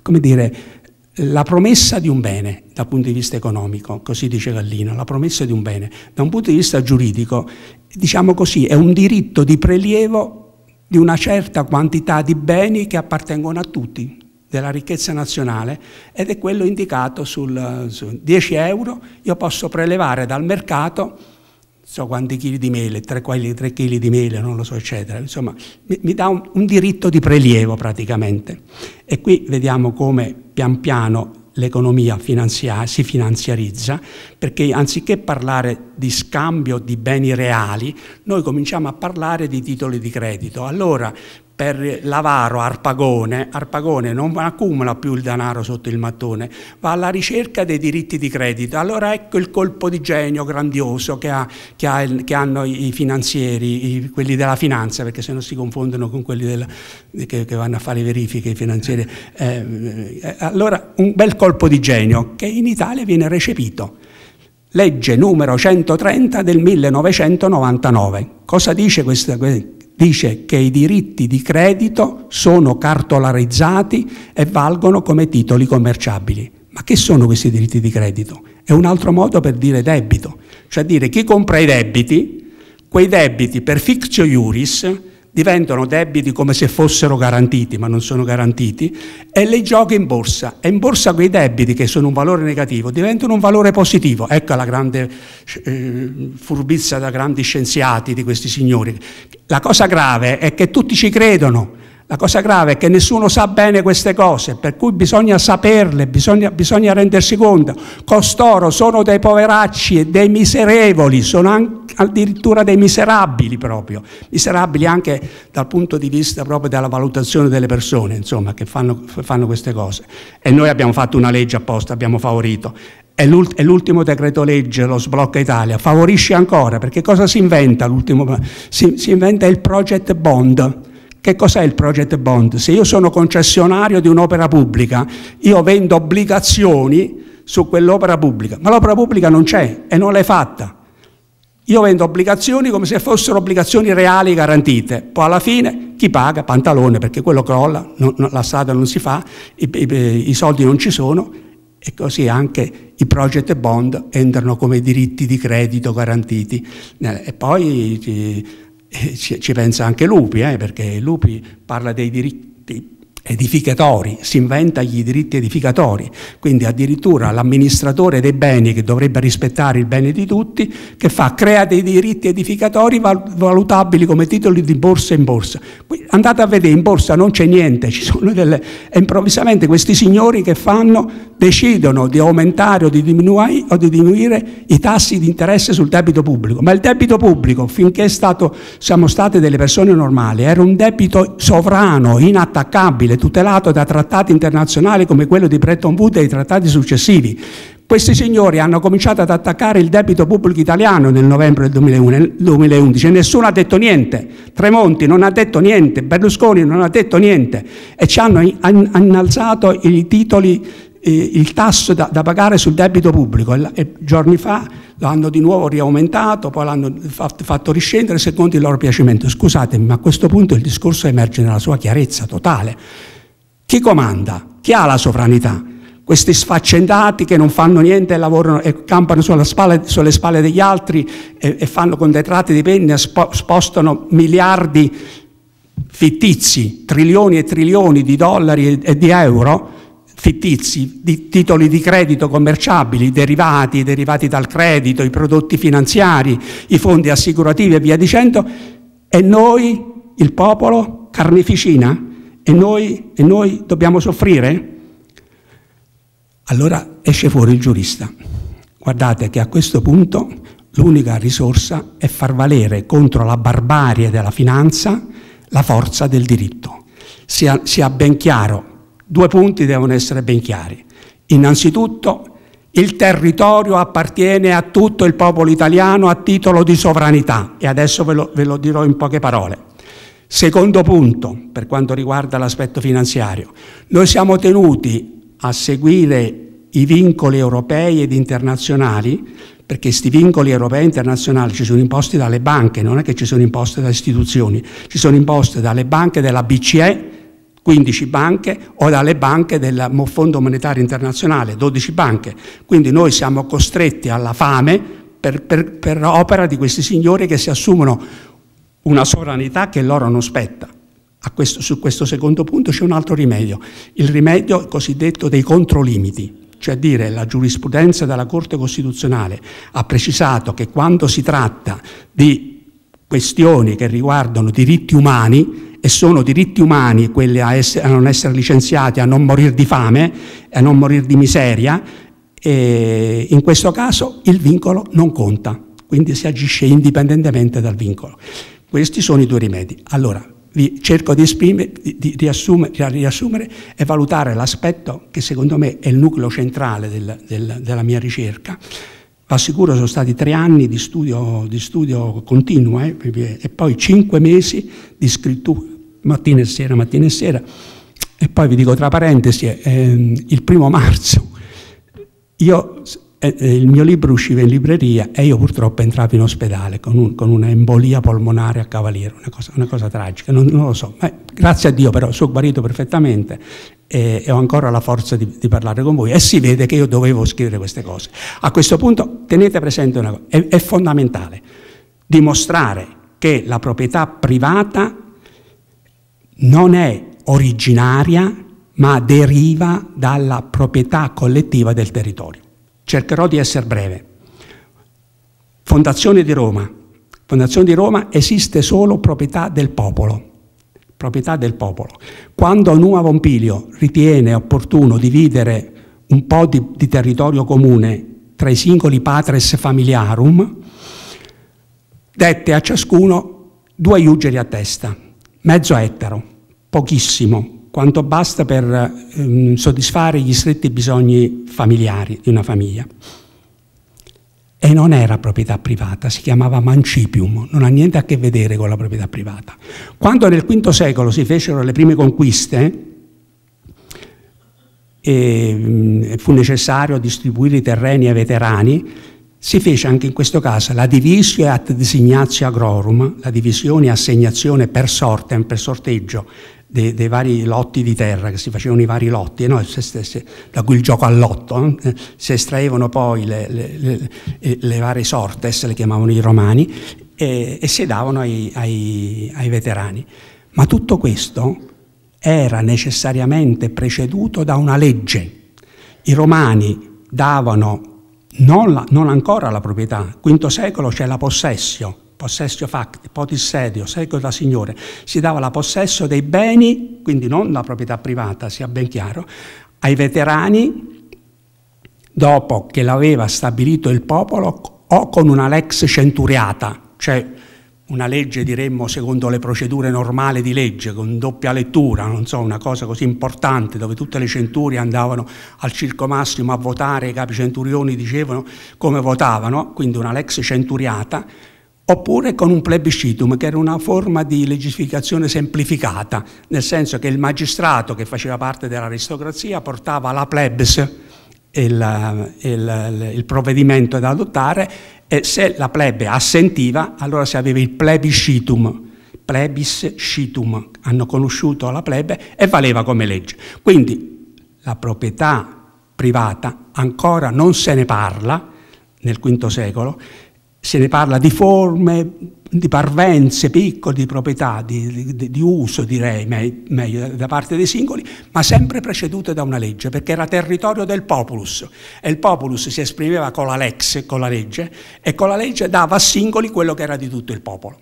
come dire, la promessa di un bene dal punto di vista economico, così dice Gallino, la promessa di un bene. Da un punto di vista giuridico, diciamo così, è un diritto di prelievo di una certa quantità di beni che appartengono a tutti, della ricchezza nazionale, ed è quello indicato sul, sul 10 euro, io posso prelevare dal mercato so quanti chili di mele, tre, quali, tre chili di mele, non lo so, eccetera. Insomma, mi, mi dà un, un, diritto di prelievo praticamente. E qui vediamo come pian piano l'economia finanzia, si finanziarizza, perché anziché parlare di scambio di beni reali, noi cominciamo a parlare di titoli di credito. Allora, per l'avaro Arpagone, Arpagone non accumula più il denaro sotto il mattone, va alla ricerca dei diritti di credito. Allora ecco il colpo di genio grandioso che, ha, che, ha, che hanno i finanzieri, i, quelli della finanza, perché se no si confondono con quelli della, che, che, vanno a fare le verifiche, i finanzieri. Eh, eh allora un bel colpo di genio che in Italia viene recepito legge numero 130 del 1999. Cosa dice questa, dice che i diritti di credito sono cartolarizzati e valgono come titoli commerciabili. Ma che sono questi diritti di credito? È un altro modo per dire debito, cioè dire chi compra i debiti, quei debiti per fictio iuris diventano debiti come se fossero garantiti, ma non sono garantiti, e le gioca in borsa. E in borsa quei debiti, che sono un valore negativo, diventano un valore positivo. Ecco la grande eh, furbizia da grandi scienziati di questi signori. La cosa grave è che tutti ci credono la cosa grave è che nessuno sa bene queste cose, per cui bisogna saperle, bisogna, bisogna rendersi conto. Costoro sono dei poveracci e dei miserevoli, sono anche, addirittura dei miserabili proprio, miserabili anche dal punto di vista proprio della valutazione delle persone, insomma, che fanno, fanno queste cose. E noi abbiamo fatto una legge apposta, abbiamo favorito. È l'ultimo decreto legge, lo sblocca Italia, favorisce ancora, perché cosa si inventa l'ultimo? Si, si inventa il project bond che cos'è il project bond? Se io sono concessionario di un'opera pubblica, io vendo obbligazioni su quell'opera pubblica, ma l'opera pubblica non c'è e non l'hai fatta. Io vendo obbligazioni come se fossero obbligazioni reali garantite, poi alla fine chi paga? Pantalone, perché quello crolla, non, non, la strada non si fa, i, i, i soldi non ci sono e così anche i project bond entrano come diritti di credito garantiti. Eh, e poi ci, ci, pensa anche Lupi, eh, perché Lupi parla dei diritti edificatori, si inventa gli diritti edificatori, quindi addirittura l'amministratore dei beni che dovrebbe rispettare il bene di tutti, che fa, crea dei diritti edificatori valutabili come titoli di borsa in borsa. Andate a vedere, in borsa non c'è niente, ci sono delle... e improvvisamente questi signori che fanno, decidono di aumentare o di, diminuire, o di diminuire i tassi di interesse sul debito pubblico, ma il debito pubblico finché stato, siamo state delle persone normali era un debito sovrano, inattaccabile, civile, tutelato da trattati internazionali come quello di Bretton Woods e i trattati successivi. Questi signori hanno cominciato ad attaccare il debito pubblico italiano nel novembre del 2011 e nessuno ha detto niente. Tremonti non ha detto niente, Berlusconi non ha detto niente e ci hanno innalzato i titoli il tasso da, da, pagare sul debito pubblico e, e giorni fa lo hanno di nuovo riaumentato, poi l'hanno fatto, fatto riscendere secondo il loro piacimento. Scusatemi, ma a questo punto il discorso emerge nella sua chiarezza totale. Chi comanda? Chi ha la sovranità? Questi sfaccendati che non fanno niente e lavorano e campano spalla, sulle spalle degli altri e, e fanno con dei tratti di penne, spo, spostano miliardi fittizi, trilioni e trilioni di dollari e, e di euro fittizi, di titoli di credito commerciabili, derivati, derivati dal credito, i prodotti finanziari, i fondi assicurativi e via dicendo, e noi, il popolo, carneficina? E noi, e noi dobbiamo soffrire? Allora esce fuori il giurista. Guardate che a questo punto l'unica risorsa è far valere contro la barbarie della finanza la forza del diritto. Sia, sia ben chiaro, Due punti devono essere ben chiari. Innanzitutto, il territorio appartiene a tutto il popolo italiano a titolo di sovranità e adesso ve lo, ve lo dirò in poche parole. Secondo punto, per quanto riguarda l'aspetto finanziario, noi siamo tenuti a seguire i vincoli europei ed internazionali, perché questi vincoli europei e internazionali ci sono imposti dalle banche, non è che ci sono imposti da istituzioni, ci sono imposti dalle banche della BCE 15 banche, ora le banche del Fondo Monetario Internazionale, 12 banche. Quindi noi siamo costretti alla fame per, per, per opera di questi signori che si assumono una sovranità che loro non spetta. Questo, su questo secondo punto c'è un altro rimedio, il rimedio cosiddetto dei controlimiti cioè dire la giurisprudenza della Corte Costituzionale ha precisato che quando si tratta di questioni che riguardano diritti umani e sono diritti umani quelli a, essere, a non essere licenziati, a non morire di fame, a non morire di miseria, e in questo caso il vincolo non conta, quindi si agisce indipendentemente dal vincolo. Questi sono i due rimedi. Allora, vi cerco di, esprimere, di, di, riassumere, di, riassumere, e valutare l'aspetto che secondo me è il nucleo centrale del, del, della mia ricerca. Va sicuro sono stati tre anni di studio, di studio continuo eh, e poi cinque mesi di scrittura, mattina e sera, mattina e sera. E poi vi dico tra parentesi, ehm, il primo marzo io, eh, eh, il mio libro usciva in libreria e io purtroppo entravo in ospedale con, un, con una embolia polmonare a cavaliere, una cosa, una cosa tragica, non, non, lo so. Ma, grazie a Dio però sono guarito perfettamente e, e ho ancora la forza di, di, parlare con voi e si vede che io dovevo scrivere queste cose. A questo punto tenete presente una cosa, è, è fondamentale dimostrare che la proprietà privata non è originaria ma deriva dalla proprietà collettiva del territorio. Cercherò di essere breve. Fondazione di Roma. Fondazione di Roma esiste solo proprietà del popolo. Proprietà del popolo. Quando Numa Pompilio ritiene opportuno dividere un po' di, di territorio comune tra i singoli patres familiarum, dette a ciascuno due iugeri a testa mezzo ettaro, pochissimo, quanto basta per ehm, soddisfare gli stretti bisogni familiari di una famiglia. E non era proprietà privata, si chiamava mancipium, non ha niente a che vedere con la proprietà privata. Quando nel V secolo si fecero le prime conquiste, e, ehm, fu necessario distribuire i terreni ai veterani, si fece anche in questo caso la divisio at designatio agrorum, la divisione e assegnazione per sortem, per sorteggio dei, dei, vari lotti di terra, che si facevano i vari lotti, no? se, se, se, da cui il gioco all'otto, eh? si estraevano poi le, le, le, le, varie sortes, le chiamavano i romani, e, e si davano ai, ai, ai veterani. Ma tutto questo era necessariamente preceduto da una legge. I romani davano non, la, non ancora la proprietà. V secolo c'è la possessio, possessio facti, potissedio, secolo da signore. Si dava la possesso dei beni, quindi non la proprietà privata, sia ben chiaro, ai veterani dopo che l'aveva stabilito il popolo o con una lex centuriata, cioè una legge, diremmo, secondo le procedure normali di legge, con doppia lettura, non so, una cosa così importante, dove tutte le centurie andavano al circo massimo a votare, i capi centurioni dicevano come votavano, quindi una lex centuriata, oppure con un plebiscitum, che era una forma di legislazione semplificata, nel senso che il magistrato, che faceva parte dell'aristocrazia, portava la plebs, il, il, il provvedimento da adottare e se la plebe assentiva allora si aveva il plebiscitum plebiscitum hanno conosciuto la plebe e valeva come legge quindi la proprietà privata ancora non se ne parla nel V secolo se ne parla di forme, di parvenze, piccole, di proprietà, di, di, di uso direi me, meglio da parte dei singoli, ma sempre precedute da una legge, perché era territorio del populus e il populus si esprimeva con la lex, con la legge, e con la legge dava a singoli quello che era di tutto il popolo.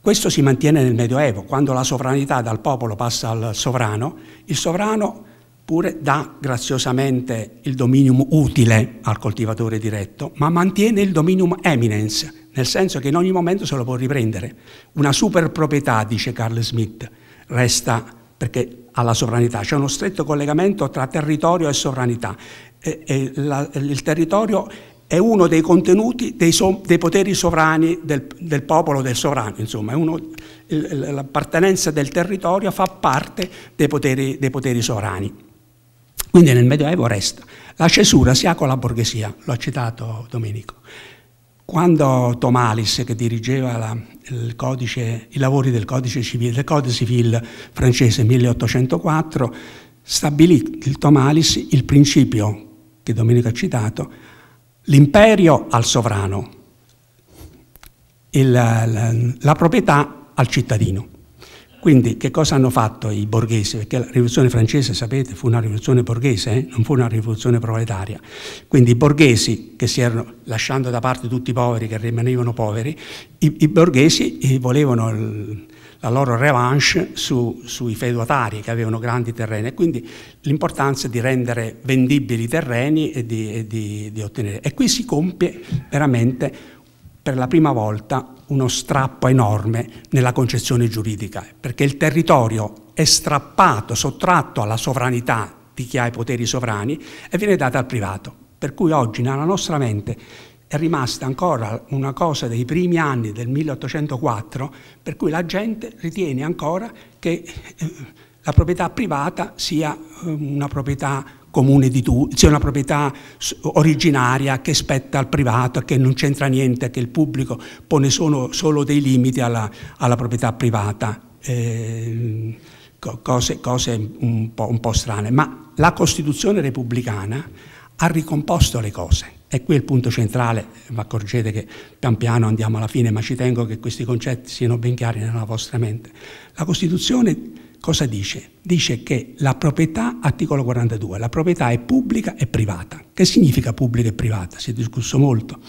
Questo si mantiene nel Medioevo, quando la sovranità dal popolo passa al sovrano, il sovrano Pure dà graziosamente il dominium utile al coltivatore diretto, ma mantiene il dominium eminence, nel senso che in ogni momento se lo può riprendere. Una super proprietà, dice Carl Smith, resta perché alla sovranità, c'è uno stretto collegamento tra territorio e sovranità. E, e la, il territorio è uno dei contenuti dei, so, dei poteri sovrani del, del, popolo, del sovrano, insomma, l'appartenenza del territorio fa parte dei poteri, dei poteri sovrani. Quindi nel Medioevo resta. La cesura si ha con la borghesia, lo ha citato Domenico. Quando Tomalis, che dirigeva la, codice, i lavori del codice civile, del codice civile francese 1804, stabilì il Tomalis il principio che Domenico ha citato, l'imperio al sovrano, il, la, la proprietà al cittadino. Quindi che cosa hanno fatto i borghesi? Perché la rivoluzione francese, sapete, fu una rivoluzione borghese, eh? non fu una rivoluzione proletaria. Quindi i borghesi, che si erano lasciando da parte tutti i poveri, che rimanevano poveri, i, i borghesi eh, volevano il, la loro revanche su, sui feudatari che avevano grandi terreni e quindi l'importanza di rendere vendibili i terreni e, di, e di, di ottenere. E qui si compie veramente per la prima volta uno strappo enorme nella concezione giuridica, perché il territorio è strappato, sottratto alla sovranità di chi ha i poteri sovrani e viene data al privato. Per cui oggi nella nostra mente è rimasta ancora una cosa dei primi anni del 1804, per cui la gente ritiene ancora che eh, la proprietà privata sia eh, una proprietà comune di tutti, sia una proprietà originaria che spetta al privato, che non c'entra niente, che il pubblico pone solo, solo dei limiti alla, alla proprietà privata. Eh, cose, cose un, po', un po' strane, ma la Costituzione repubblicana ha ricomposto le cose. E qui è il punto centrale, vi accorgete che pian piano andiamo alla fine, ma ci tengo che questi concetti siano ben chiari nella vostra mente. La Costituzione Cosa dice? Dice che la proprietà, articolo 42, la proprietà è pubblica e privata. Che significa pubblica e privata? Si è discusso molto.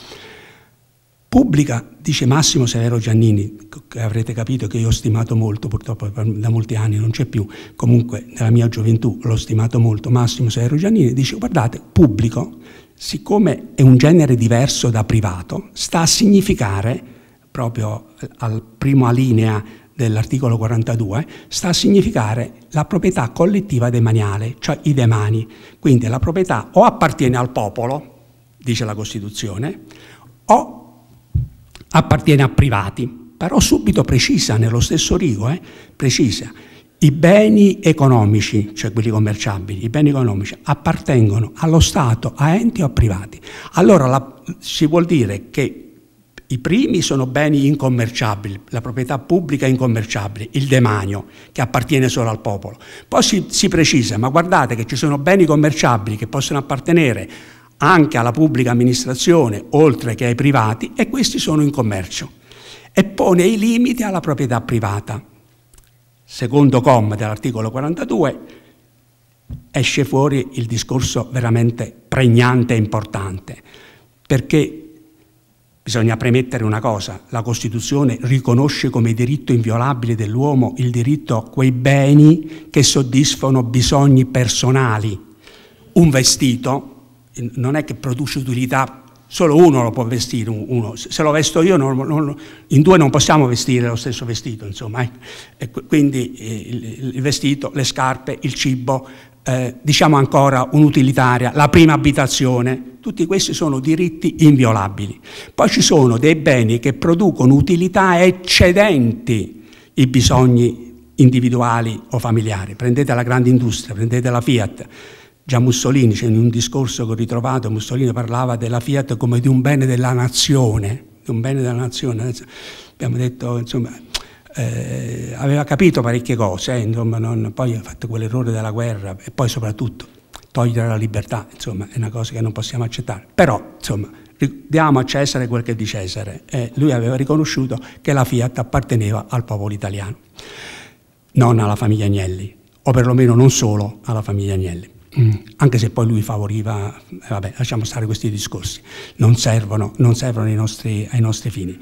Pubblica, dice Massimo Severo Giannini, che avrete capito che io ho stimato molto, purtroppo da molti anni non c'è più, comunque nella mia gioventù l'ho stimato molto, Massimo Severo Giannini dice guardate, pubblico, siccome è un genere diverso da privato, sta a significare, proprio al prima linea dell'articolo 42 sta a significare la proprietà collettiva demaniale, cioè i demani. Quindi la proprietà o appartiene al popolo, dice la Costituzione, o appartiene a privati, però subito precisa nello stesso rigo, eh, precisa. I beni economici, cioè quelli commerciabili, i beni economici appartengono allo Stato, a enti o a privati. Allora la, si vuol dire che i primi sono beni incommerciabili, la proprietà pubblica è incommerciabile, il demanio, che appartiene solo al popolo. Poi si, si precisa, ma guardate che ci sono beni commerciabili che possono appartenere anche alla pubblica amministrazione, oltre che ai privati, e questi sono in commercio. E pone i limiti alla proprietà privata. Secondo comma dell'articolo 42 esce fuori il discorso veramente pregnante e importante, perché Bisogna premettere una cosa, la Costituzione riconosce come diritto inviolabile dell'uomo il diritto a quei beni che soddisfano bisogni personali. Un vestito non è che produce utilità, solo uno lo può vestire, uno. se lo vesto io non, non, in due non possiamo vestire lo stesso vestito, insomma. Eh? quindi eh, il vestito, le scarpe, il cibo, eh, diciamo ancora un'utilitaria, la prima abitazione, tutti questi sono diritti inviolabili. Poi ci sono dei beni che producono utilità eccedenti i bisogni individuali o familiari. Prendete la grande industria, prendete la Fiat. Già Mussolini, cioè in un discorso che ho ritrovato, Mussolini parlava della Fiat come di un bene della nazione, di un bene della nazione. Abbiamo detto, insomma, eh, aveva capito parecchie cose, eh, insomma, non, poi ha fatto quell'errore della guerra e poi soprattutto togliere la libertà, insomma, è una cosa che non possiamo accettare. Però, insomma, diamo a Cesare quel che è di Cesare. Eh, lui aveva riconosciuto che la Fiat apparteneva al popolo italiano, non alla famiglia Agnelli, o perlomeno non solo alla famiglia Agnelli. Mm, anche se poi lui favoriva, eh, vabbè, lasciamo stare questi discorsi, non servono, non servono ai, nostri, ai nostri fini.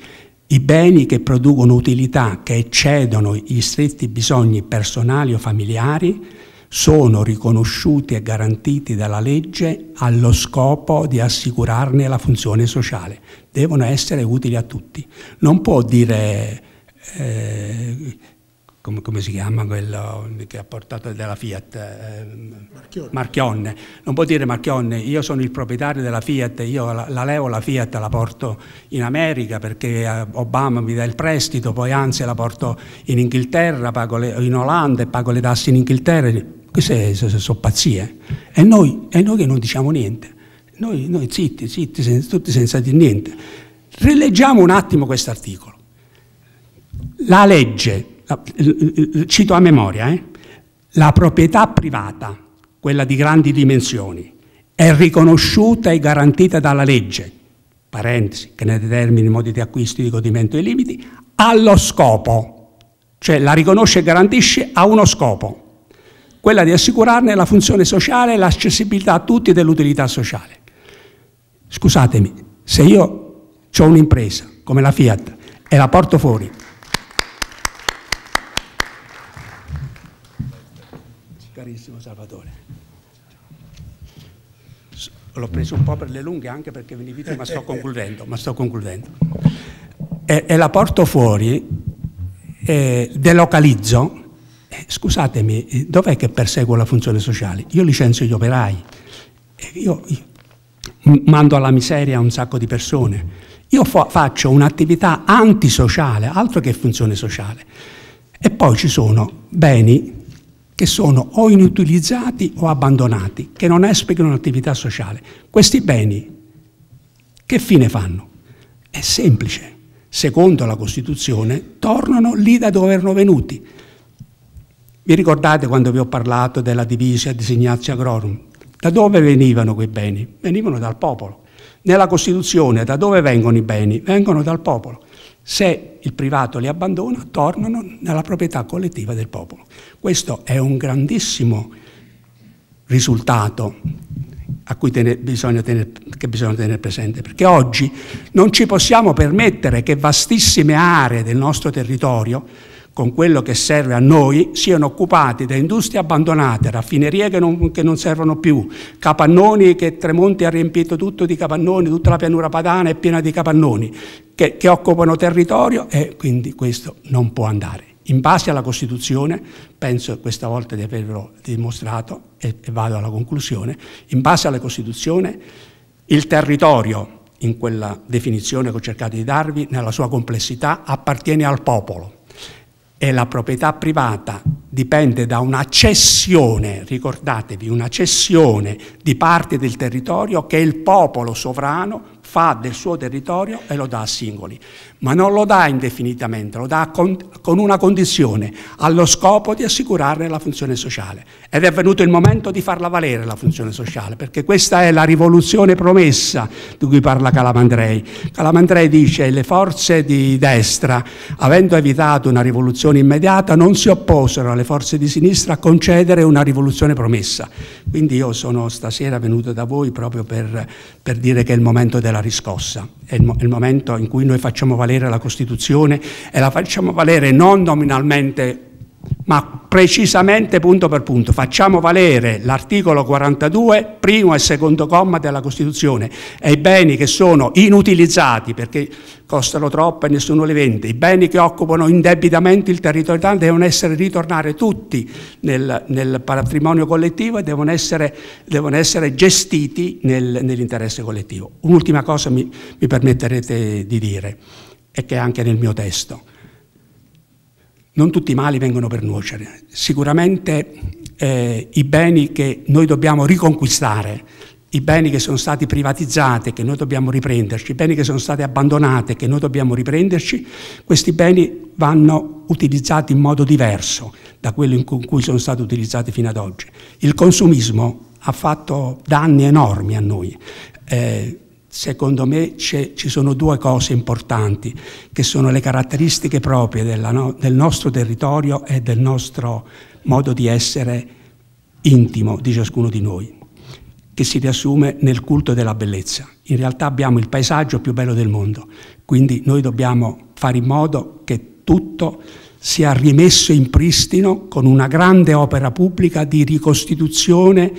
I beni che producono utilità che eccedono gli stretti bisogni personali o familiari sono riconosciuti e garantiti dalla legge allo scopo di assicurarne la funzione sociale. Devono essere utili a tutti. Non può dire eh, come, come, si chiama quello che ha portato della Fiat? Eh, Marchionne. Marchionne. Non può dire Marchionne, io sono il proprietario della Fiat, io la, la levo la Fiat, la porto in America perché eh, Obama mi dà il prestito, poi anzi la porto in Inghilterra, pago le, in Olanda e pago le tasse in Inghilterra. Queste sono pazzie. Eh. E noi, e noi che non diciamo niente. Noi, noi zitti, zitti, sen, tutti senza dire niente. Rileggiamo un attimo questo articolo. La legge eh, eh, eh, cito a memoria, eh? la proprietà privata, quella di grandi dimensioni, è riconosciuta e garantita dalla legge, parentesi, che ne determina i modi di acquisto, di godimento e limiti, allo scopo, cioè la riconosce e garantisce a uno scopo, quella di assicurarne la funzione sociale e l'accessibilità a tutti dell'utilità sociale. Scusatemi, se io ho un'impresa come la Fiat e la porto fuori l'ho preso un po' per le lunghe anche perché mi dite ma sto eh, eh, eh. concludendo, ma sto concludendo. E, e la porto fuori, e delocalizzo, scusatemi, dov'è che perseguo la funzione sociale? Io licenzio gli operai, io, io mando alla miseria un sacco di persone, io fa, faccio un'attività antisociale, altro che funzione sociale. E poi ci sono beni che sono o inutilizzati o abbandonati, che non esplicano un'attività sociale. Questi beni che fine fanno? È semplice. Secondo la Costituzione tornano lì da dove erano venuti. Vi ricordate quando vi ho parlato della divisa designazia agrorum? Da dove venivano quei beni? Venivano dal popolo. Nella Costituzione da dove vengono i beni? Vengono dal popolo. Se il privato li abbandona, tornano nella proprietà collettiva del popolo. Questo è un grandissimo risultato tener, bisogna tener, che bisogna tenere presente, perché oggi non ci possiamo permettere che vastissime aree del nostro territorio con quello che serve a noi, siano occupati da industrie abbandonate, raffinerie che non, che non servono più, capannoni che Tremonti ha riempito tutto di capannoni, tutta la pianura padana è piena di capannoni, che, che occupano territorio e quindi questo non può andare. In base alla Costituzione, penso questa volta di averlo dimostrato e, e vado alla conclusione, in base alla Costituzione il territorio, in quella definizione che ho cercato di darvi, nella sua complessità appartiene al popolo e la proprietà privata dipende da una cessione, ricordatevi, una cessione di parte del territorio che il popolo sovrano fa del suo territorio e lo dà a singoli, ma non lo dà indefinitamente, lo dà con, con una condizione, allo scopo di assicurarne la funzione sociale. Ed è venuto il momento di farla valere la funzione sociale, perché questa è la rivoluzione promessa di cui parla Calamandrei. Calamandrei dice che le forze di destra, avendo evitato una rivoluzione immediata, non si opposero alle forze di sinistra a concedere una rivoluzione promessa. Quindi io sono stasera venuto da voi proprio per, per dire che è il momento della la riscossa, è il, mo- è il, momento in cui noi facciamo valere la Costituzione e la facciamo valere non nominalmente ma precisamente punto per punto. Facciamo valere l'articolo 42, primo e secondo comma della Costituzione e i beni che sono inutilizzati perché costano troppo e nessuno li vende, i beni che occupano indebitamente il territorio devono essere ritornare tutti nel, nel patrimonio collettivo e devono essere, devono essere gestiti nel, nell'interesse collettivo. Un'ultima cosa mi, mi permetterete di dire e che è anche nel mio testo non tutti i mali vengono per nuocere, sicuramente eh, i beni che noi dobbiamo riconquistare, i beni che sono stati privatizzati, che noi dobbiamo riprenderci, i beni che sono stati abbandonati, che noi dobbiamo riprenderci, questi beni vanno utilizzati in modo diverso da quello in cui sono stati utilizzati fino ad oggi. Il consumismo ha fatto danni enormi a noi. Eh, secondo me ci sono due cose importanti che sono le caratteristiche proprie della, no, del nostro territorio e del nostro modo di essere intimo di ciascuno di noi, che si riassume nel culto della bellezza. In realtà abbiamo il paesaggio più bello del mondo, quindi noi dobbiamo fare in modo che tutto sia rimesso in pristino con una grande opera pubblica di ricostituzione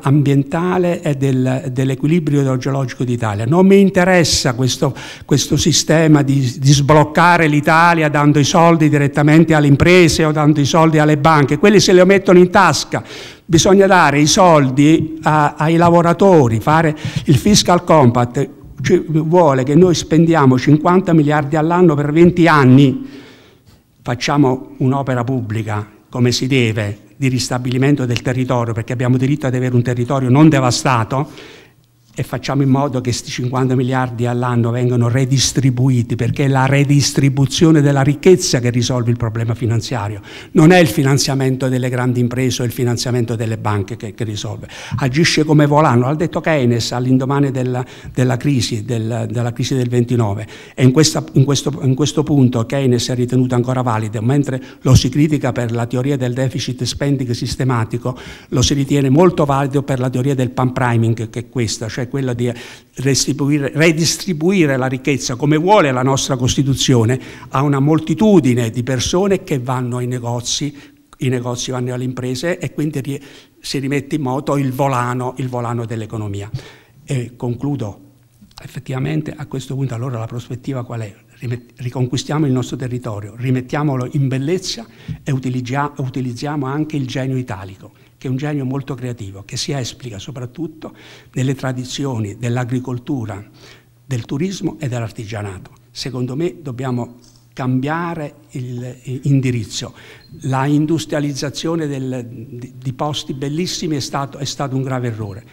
ambientale e del, dell'equilibrio idrogeologico d'Italia. Non mi interessa questo, questo sistema di, di sbloccare l'Italia dando i soldi direttamente alle imprese o dando i soldi alle banche, quelli se li mettono in tasca. Bisogna dare i soldi a, ai lavoratori, fare il fiscal compact, cioè, vuole che noi spendiamo 50 miliardi all'anno per 20 anni facciamo un'opera pubblica come si deve di ristabilimento del territorio, perché abbiamo diritto ad avere un territorio non devastato, e facciamo in modo che questi 50 miliardi all'anno vengano redistribuiti, perché è la redistribuzione della ricchezza che risolve il problema finanziario, non è il finanziamento delle grandi imprese o il finanziamento delle banche che, che risolve, agisce come volano, l'ha detto Keynes all'indomani della, della, crisi, del, della crisi del 29 e in, questa, in, questo, in questo punto Keynes è ritenuto ancora valido, mentre lo si critica per la teoria del deficit spending sistematico, lo si ritiene molto valido per la teoria del pump priming che è questa, cioè è quella di redistribuire la ricchezza come vuole la nostra Costituzione a una moltitudine di persone che vanno ai negozi, i negozi vanno alle imprese e quindi si rimette in moto il volano, il volano dell'economia. E concludo effettivamente a questo punto allora la prospettiva qual è? riconquistiamo il nostro territorio, rimettiamolo in bellezza e utilizziamo anche il genio italico che è un genio molto creativo, che si esplica soprattutto nelle tradizioni dell'agricoltura, del turismo e dell'artigianato. Secondo me dobbiamo cambiare l'indirizzo. Eh, La industrializzazione del, di, di, posti bellissimi è stato, è stato un grave errore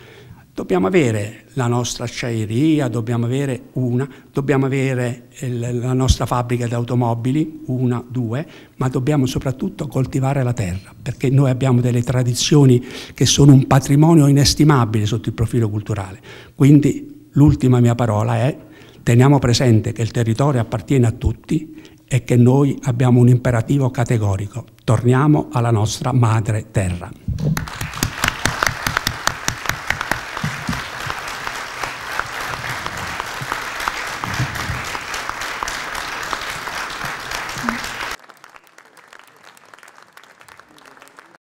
Dobbiamo avere la nostra acciaieria, dobbiamo avere una, dobbiamo avere la nostra fabbrica di automobili, una, due, ma dobbiamo soprattutto coltivare la terra, perché noi abbiamo delle tradizioni che sono un patrimonio inestimabile sotto il profilo culturale. Quindi l'ultima mia parola è teniamo presente che il territorio appartiene a tutti e che noi abbiamo un imperativo categorico, torniamo alla nostra madre terra.